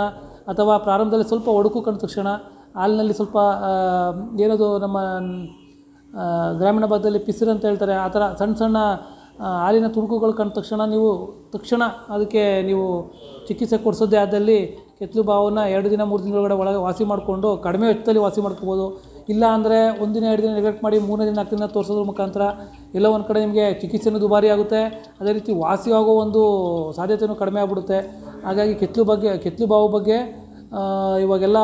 ಅಥವಾ ಪ್ರಾರಂಭದಲ್ಲಿ ಸ್ವಲ್ಪ ಒಡಕು ಕಂಡ ತಕ್ಷಣ ಹಾಲಿನಲ್ಲಿ ಸ್ವಲ್ಪ ಏನದು ನಮ್ಮ ಗ್ರಾಮೀಣ ಭಾಗದಲ್ಲಿ ಪಿಸಿರು ಅಂತ ಹೇಳ್ತಾರೆ ಆ ಥರ ಸಣ್ಣ ಸಣ್ಣ ಹಾಲಿನ ತುಣುಕುಗಳು ಕಂಡ ತಕ್ಷಣ ನೀವು ತಕ್ಷಣ ಅದಕ್ಕೆ ನೀವು ಚಿಕಿತ್ಸೆ ಕೊಡಿಸೋದೇ ಆದಲ್ಲಿ ಕೆತ್ತಲು ಬಾವನ್ನು ಎರಡು ದಿನ ಮೂರು ದಿನಗಳ ಒಳಗೆ ವಾಸಿ ಮಾಡಿಕೊಂಡು ಕಡಿಮೆ ವೆಚ್ಚದಲ್ಲಿ ವಾಸಿ ಮಾಡ್ಕೋಬೋದು ಇಲ್ಲ ಅಂದರೆ ದಿನ ಎರಡು ದಿನ ನೆಗ್ಲೆಕ್ಟ್ ಮಾಡಿ ಮೂರನೇ ದಿನ ನಾಲ್ಕು ದಿನ ತೋರಿಸೋದ್ರ ಮುಖಾಂತರ ಎಲ್ಲ ಒಂದು ಕಡೆ ನಿಮಗೆ ಚಿಕಿತ್ಸೆನೂ ದುಬಾರಿ ಆಗುತ್ತೆ ಅದೇ ರೀತಿ ಆಗೋ ಒಂದು ಸಾಧ್ಯತೆಯೂ ಕಡಿಮೆ ಆಗ್ಬಿಡುತ್ತೆ ಹಾಗಾಗಿ ಕೆತ್ತಲು ಬಗ್ಗೆ ಕೆತ್ತಲು ಬಾವು ಬಗ್ಗೆ ಇವಾಗೆಲ್ಲ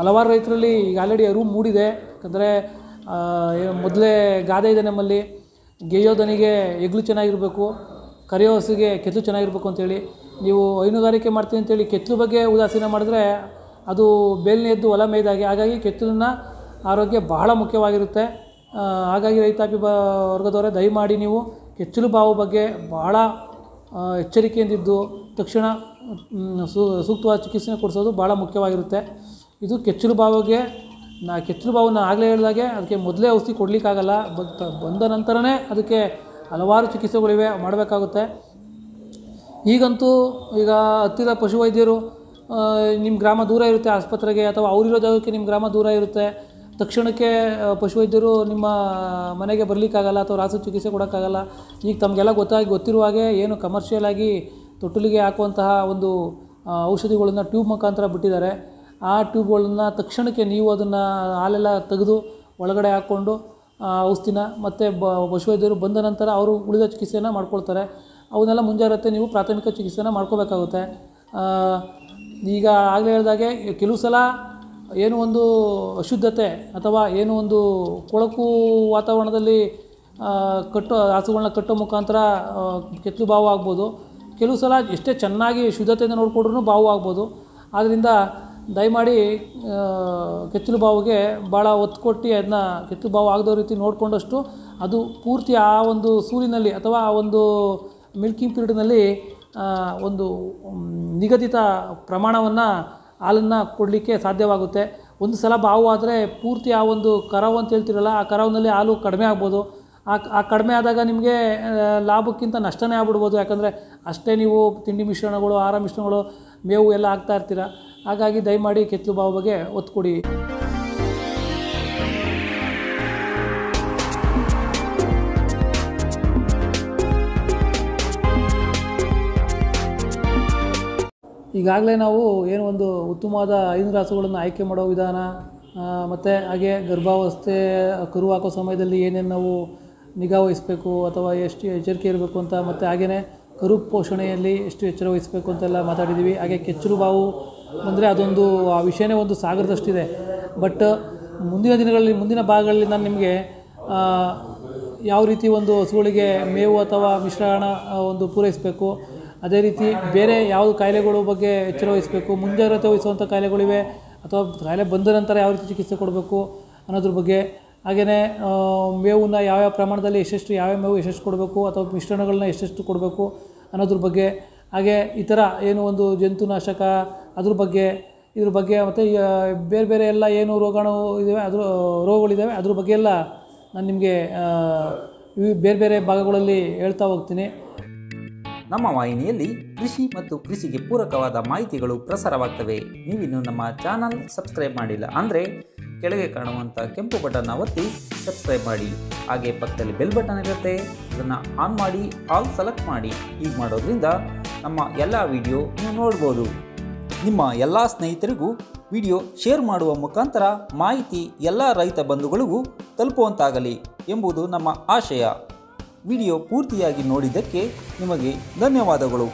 ಹಲವಾರು ರೈತರಲ್ಲಿ ಈಗ ಆಲ್ರೆಡಿ ರೂಮ್ ಮೂಡಿದೆ ಯಾಕಂದರೆ ಮೊದಲೇ ಗಾದೆ ಇದೆ ನಮ್ಮಲ್ಲಿ ಗೆಯೋದನಿಗೆ ದನಿಗೆ ಎಗ್ಲು ಚೆನ್ನಾಗಿರಬೇಕು ಕರೆಯೋ ಹಸಿಗೆ ಕೆತ್ತಲು ಚೆನ್ನಾಗಿರಬೇಕು ಅಂತೇಳಿ ನೀವು ಹೈನುಗಾರಿಕೆ ಮಾಡ್ತೀನಿ ಅಂತೇಳಿ ಕೆತ್ತಲು ಬಗ್ಗೆ ಉದಾಸೀನ ಮಾಡಿದ್ರೆ ಅದು ಬೇಲಿನ ಎದ್ದು ಹೊಲ ಮೇಯ್ದಾಗೆ ಹಾಗಾಗಿ ಕೆಚ್ಚಲಿನ ಆರೋಗ್ಯ ಬಹಳ ಮುಖ್ಯವಾಗಿರುತ್ತೆ ಹಾಗಾಗಿ ರೈತಾಪಿ ಬ ವರ್ಗದವರೇ ದಯಮಾಡಿ ನೀವು ಕೆಚ್ಚಲು ಬಾವು ಬಗ್ಗೆ ಬಹಳ ಎಚ್ಚರಿಕೆಯಿಂದಿದ್ದು ತಕ್ಷಣ ಸೂಕ್ತವಾದ ಚಿಕಿತ್ಸೆ ಕೊಡಿಸೋದು ಭಾಳ ಮುಖ್ಯವಾಗಿರುತ್ತೆ ಇದು ಕೆಚ್ಚಲು ಬಾವಿಗೆ ನಾ ಕೆಚ್ಚಲು ಬಾವನ್ನ ಆಗಲೇ ಹೇಳಿದಾಗೆ ಅದಕ್ಕೆ ಮೊದಲೇ ಔಷಧಿ ಕೊಡಲಿಕ್ಕಾಗಲ್ಲ ಬಂದ ನಂತರನೇ ಅದಕ್ಕೆ ಹಲವಾರು ಚಿಕಿತ್ಸೆಗಳಿವೆ ಮಾಡಬೇಕಾಗುತ್ತೆ ಈಗಂತೂ ಈಗ ಹತ್ತಿರ ಪಶುವೈದ್ಯರು ನಿಮ್ಮ ಗ್ರಾಮ ದೂರ ಇರುತ್ತೆ ಆಸ್ಪತ್ರೆಗೆ ಅಥವಾ ಅವರಿರೋ ಜಾಗಕ್ಕೆ ನಿಮ್ಮ ಗ್ರಾಮ ದೂರ ಇರುತ್ತೆ ತಕ್ಷಣಕ್ಕೆ ಪಶುವೈದ್ಯರು ನಿಮ್ಮ ಮನೆಗೆ ಬರಲಿಕ್ಕಾಗಲ್ಲ ಅಥವಾ ರಾಸು ಚಿಕಿತ್ಸೆ ಕೊಡೋಕ್ಕಾಗಲ್ಲ ಈಗ ತಮಗೆಲ್ಲ ಗೊತ್ತಾಗಿ ಗೊತ್ತಿರುವ ಹಾಗೆ ಏನು ಕಮರ್ಷಿಯಲ್ ಆಗಿ ತೊಟ್ಟಲಿಗೆ ಹಾಕುವಂತಹ ಒಂದು ಔಷಧಿಗಳನ್ನು ಟ್ಯೂಬ್ ಮುಖಾಂತರ ಬಿಟ್ಟಿದ್ದಾರೆ ಆ ಟ್ಯೂಬ್ಗಳನ್ನು ತಕ್ಷಣಕ್ಕೆ ನೀವು ಅದನ್ನು ಹಾಲೆಲ್ಲ ತೆಗೆದು ಒಳಗಡೆ ಹಾಕ್ಕೊಂಡು ಔಷಧಿನ ಮತ್ತು ಬ ಪಶುವೈದ್ಯರು ಬಂದ ನಂತರ ಅವರು ಉಳಿದ ಚಿಕಿತ್ಸೆಯನ್ನು ಮಾಡ್ಕೊಳ್ತಾರೆ ಅವನ್ನೆಲ್ಲ ಮುಂಜಾಗ್ರತೆ ನೀವು ಪ್ರಾಥಮಿಕ ಚಿಕಿತ್ಸೆನ ಮಾಡ್ಕೋಬೇಕಾಗುತ್ತೆ ಈಗ ಆಗಲೇ ಹೇಳಿದಾಗೆ ಕೆಲವು ಸಲ ಏನು ಒಂದು ಅಶುದ್ಧತೆ ಅಥವಾ ಏನು ಒಂದು ಕೊಳಕು ವಾತಾವರಣದಲ್ಲಿ ಕಟ್ಟೋ ಹಸುಗಳ್ನ ಕಟ್ಟೋ ಮುಖಾಂತರ ಕೆತ್ತಲು ಬಾವು ಆಗ್ಬೋದು ಕೆಲವು ಸಲ ಎಷ್ಟೇ ಚೆನ್ನಾಗಿ ಶುದ್ಧತೆಯಿಂದ ನೋಡಿಕೊಂಡ್ರೂ ಬಾವು ಆಗ್ಬೋದು ಆದ್ದರಿಂದ ದಯಮಾಡಿ ಕೆತ್ತಲು ಬಾವುಗೆ ಭಾಳ ಒತ್ತು ಕೊಟ್ಟು ಅದನ್ನ ಕೆತ್ತಲು ಬಾವು ಆಗದೋ ರೀತಿ ನೋಡಿಕೊಂಡಷ್ಟು ಅದು ಪೂರ್ತಿ ಆ ಒಂದು ಸೂರಿನಲ್ಲಿ ಅಥವಾ ಆ ಒಂದು ಮಿಲ್ಕಿಂಗ್ ಪೀರಿಯಡ್ನಲ್ಲಿ ಒಂದು ನಿಗದಿತ ಪ್ರಮಾಣವನ್ನು ಹಾಲನ್ನು ಕೊಡಲಿಕ್ಕೆ ಸಾಧ್ಯವಾಗುತ್ತೆ ಒಂದು ಸಲ ಬಾವು ಆದರೆ ಪೂರ್ತಿ ಆ ಒಂದು ಕರಾವು ಅಂತ ಹೇಳ್ತಿರಲ್ಲ ಆ ಕರಾವಿನಲ್ಲಿ ಹಾಲು ಕಡಿಮೆ ಆಗ್ಬೋದು ಆ ಆ ಕಡಿಮೆ ಆದಾಗ ನಿಮಗೆ ಲಾಭಕ್ಕಿಂತ ನಷ್ಟನೇ ಆಗ್ಬಿಡ್ಬೋದು ಯಾಕಂದರೆ ಅಷ್ಟೇ ನೀವು ತಿಂಡಿ ಮಿಶ್ರಣಗಳು ಆಹಾರ ಮಿಶ್ರಣಗಳು ಮೇವು ಎಲ್ಲ ಹಾಕ್ತಾ ಹಾಗಾಗಿ ದಯಮಾಡಿ ಕೆತ್ತಲು ಬಾವು ಬಗ್ಗೆ ಒತ್ತು ಕೊಡಿ ಈಗಾಗಲೇ ನಾವು ಏನು ಒಂದು ಉತ್ತಮವಾದ ಐದು ಹಸುಗಳನ್ನು ಆಯ್ಕೆ ಮಾಡೋ ವಿಧಾನ ಮತ್ತು ಹಾಗೆ ಗರ್ಭಾವಸ್ಥೆ ಕರು ಹಾಕೋ ಸಮಯದಲ್ಲಿ ಏನೇನು ನಾವು ನಿಗಾ ವಹಿಸಬೇಕು ಅಥವಾ ಎಷ್ಟು ಎಚ್ಚರಿಕೆ ಇರಬೇಕು ಅಂತ ಮತ್ತು ಹಾಗೆಯೇ ಕರು ಪೋಷಣೆಯಲ್ಲಿ ಎಷ್ಟು ಎಚ್ಚರ ವಹಿಸಬೇಕು ಅಂತೆಲ್ಲ ಮಾತಾಡಿದ್ದೀವಿ ಹಾಗೆ ಕೆಚ್ಚರು ಬಾವು ಅಂದರೆ ಅದೊಂದು ಆ ವಿಷಯನೇ ಒಂದು ಸಾಗರದಷ್ಟಿದೆ ಬಟ್ ಮುಂದಿನ ದಿನಗಳಲ್ಲಿ ಮುಂದಿನ ಭಾಗಗಳಲ್ಲಿ ನಾನು ನಿಮಗೆ ಯಾವ ರೀತಿ ಒಂದು ಹಸುಗಳಿಗೆ ಮೇವು ಅಥವಾ ಮಿಶ್ರಣ ಒಂದು ಪೂರೈಸಬೇಕು ಅದೇ ರೀತಿ ಬೇರೆ ಯಾವುದು ಕಾಯಿಲೆಗಳು ಬಗ್ಗೆ ಎಚ್ಚರ ವಹಿಸಬೇಕು ಮುಂಜಾಗ್ರತೆ ವಹಿಸುವಂಥ ಕಾಯಿಲೆಗಳಿವೆ ಅಥವಾ ಕಾಯಿಲೆ ಬಂದ ನಂತರ ಯಾವ ರೀತಿ ಚಿಕಿತ್ಸೆ ಕೊಡಬೇಕು ಅನ್ನೋದ್ರ ಬಗ್ಗೆ ಹಾಗೆಯೇ ಮೇವನ್ನ ಯಾವ್ಯಾವ ಪ್ರಮಾಣದಲ್ಲಿ ಎಷ್ಟೆಷ್ಟು ಯಾವ್ಯಾವ ಮೇವು ಎಷ್ಟೆಷ್ಟು ಕೊಡಬೇಕು ಅಥವಾ ಮಿಶ್ರಣಗಳನ್ನ ಎಷ್ಟೆಷ್ಟು ಕೊಡಬೇಕು ಅನ್ನೋದ್ರ ಬಗ್ಗೆ ಹಾಗೆ ಈ ಥರ ಏನು ಒಂದು ಜಂತುನಾಶಕ ಅದ್ರ ಬಗ್ಗೆ ಇದ್ರ ಬಗ್ಗೆ ಮತ್ತು ಬೇರೆ ಬೇರೆ ಎಲ್ಲ ಏನು ರೋಗಾಣು ಇದ್ದಾವೆ ಅದ್ರ ರೋಗಗಳಿದ್ದಾವೆ ಅದ್ರ ಬಗ್ಗೆ ಎಲ್ಲ ನಾನು ನಿಮಗೆ ಬೇರೆ ಬೇರೆ ಭಾಗಗಳಲ್ಲಿ ಹೇಳ್ತಾ ಹೋಗ್ತೀನಿ ನಮ್ಮ ವಾಹಿನಿಯಲ್ಲಿ ಕೃಷಿ ಮತ್ತು ಕೃಷಿಗೆ ಪೂರಕವಾದ ಮಾಹಿತಿಗಳು ಪ್ರಸಾರವಾಗ್ತವೆ ನೀವಿನ್ನು ನಮ್ಮ ಚಾನಲ್ ಸಬ್ಸ್ಕ್ರೈಬ್ ಮಾಡಿಲ್ಲ ಅಂದರೆ ಕೆಳಗೆ ಕಾಣುವಂಥ ಕೆಂಪು ಬಟನ್ನ ಒತ್ತಿ ಸಬ್ಸ್ಕ್ರೈಬ್ ಮಾಡಿ ಹಾಗೆ ಪಕ್ಕದಲ್ಲಿ ಬೆಲ್ ಬಟನ್ ಇರುತ್ತೆ ಅದನ್ನು ಆನ್ ಮಾಡಿ ಆಲ್ ಸೆಲೆಕ್ಟ್ ಮಾಡಿ ಹೀಗೆ ಮಾಡೋದ್ರಿಂದ ನಮ್ಮ ಎಲ್ಲ ವಿಡಿಯೋ ನೀವು ನೋಡ್ಬೋದು ನಿಮ್ಮ ಎಲ್ಲ ಸ್ನೇಹಿತರಿಗೂ ವಿಡಿಯೋ ಶೇರ್ ಮಾಡುವ ಮುಖಾಂತರ ಮಾಹಿತಿ ಎಲ್ಲ ರೈತ ಬಂಧುಗಳಿಗೂ ತಲುಪುವಂತಾಗಲಿ ಎಂಬುದು ನಮ್ಮ ಆಶಯ ವಿಡಿಯೋ ಪೂರ್ತಿಯಾಗಿ ನೋಡಿದ್ದಕ್ಕೆ ನಿಮಗೆ ಧನ್ಯವಾದಗಳು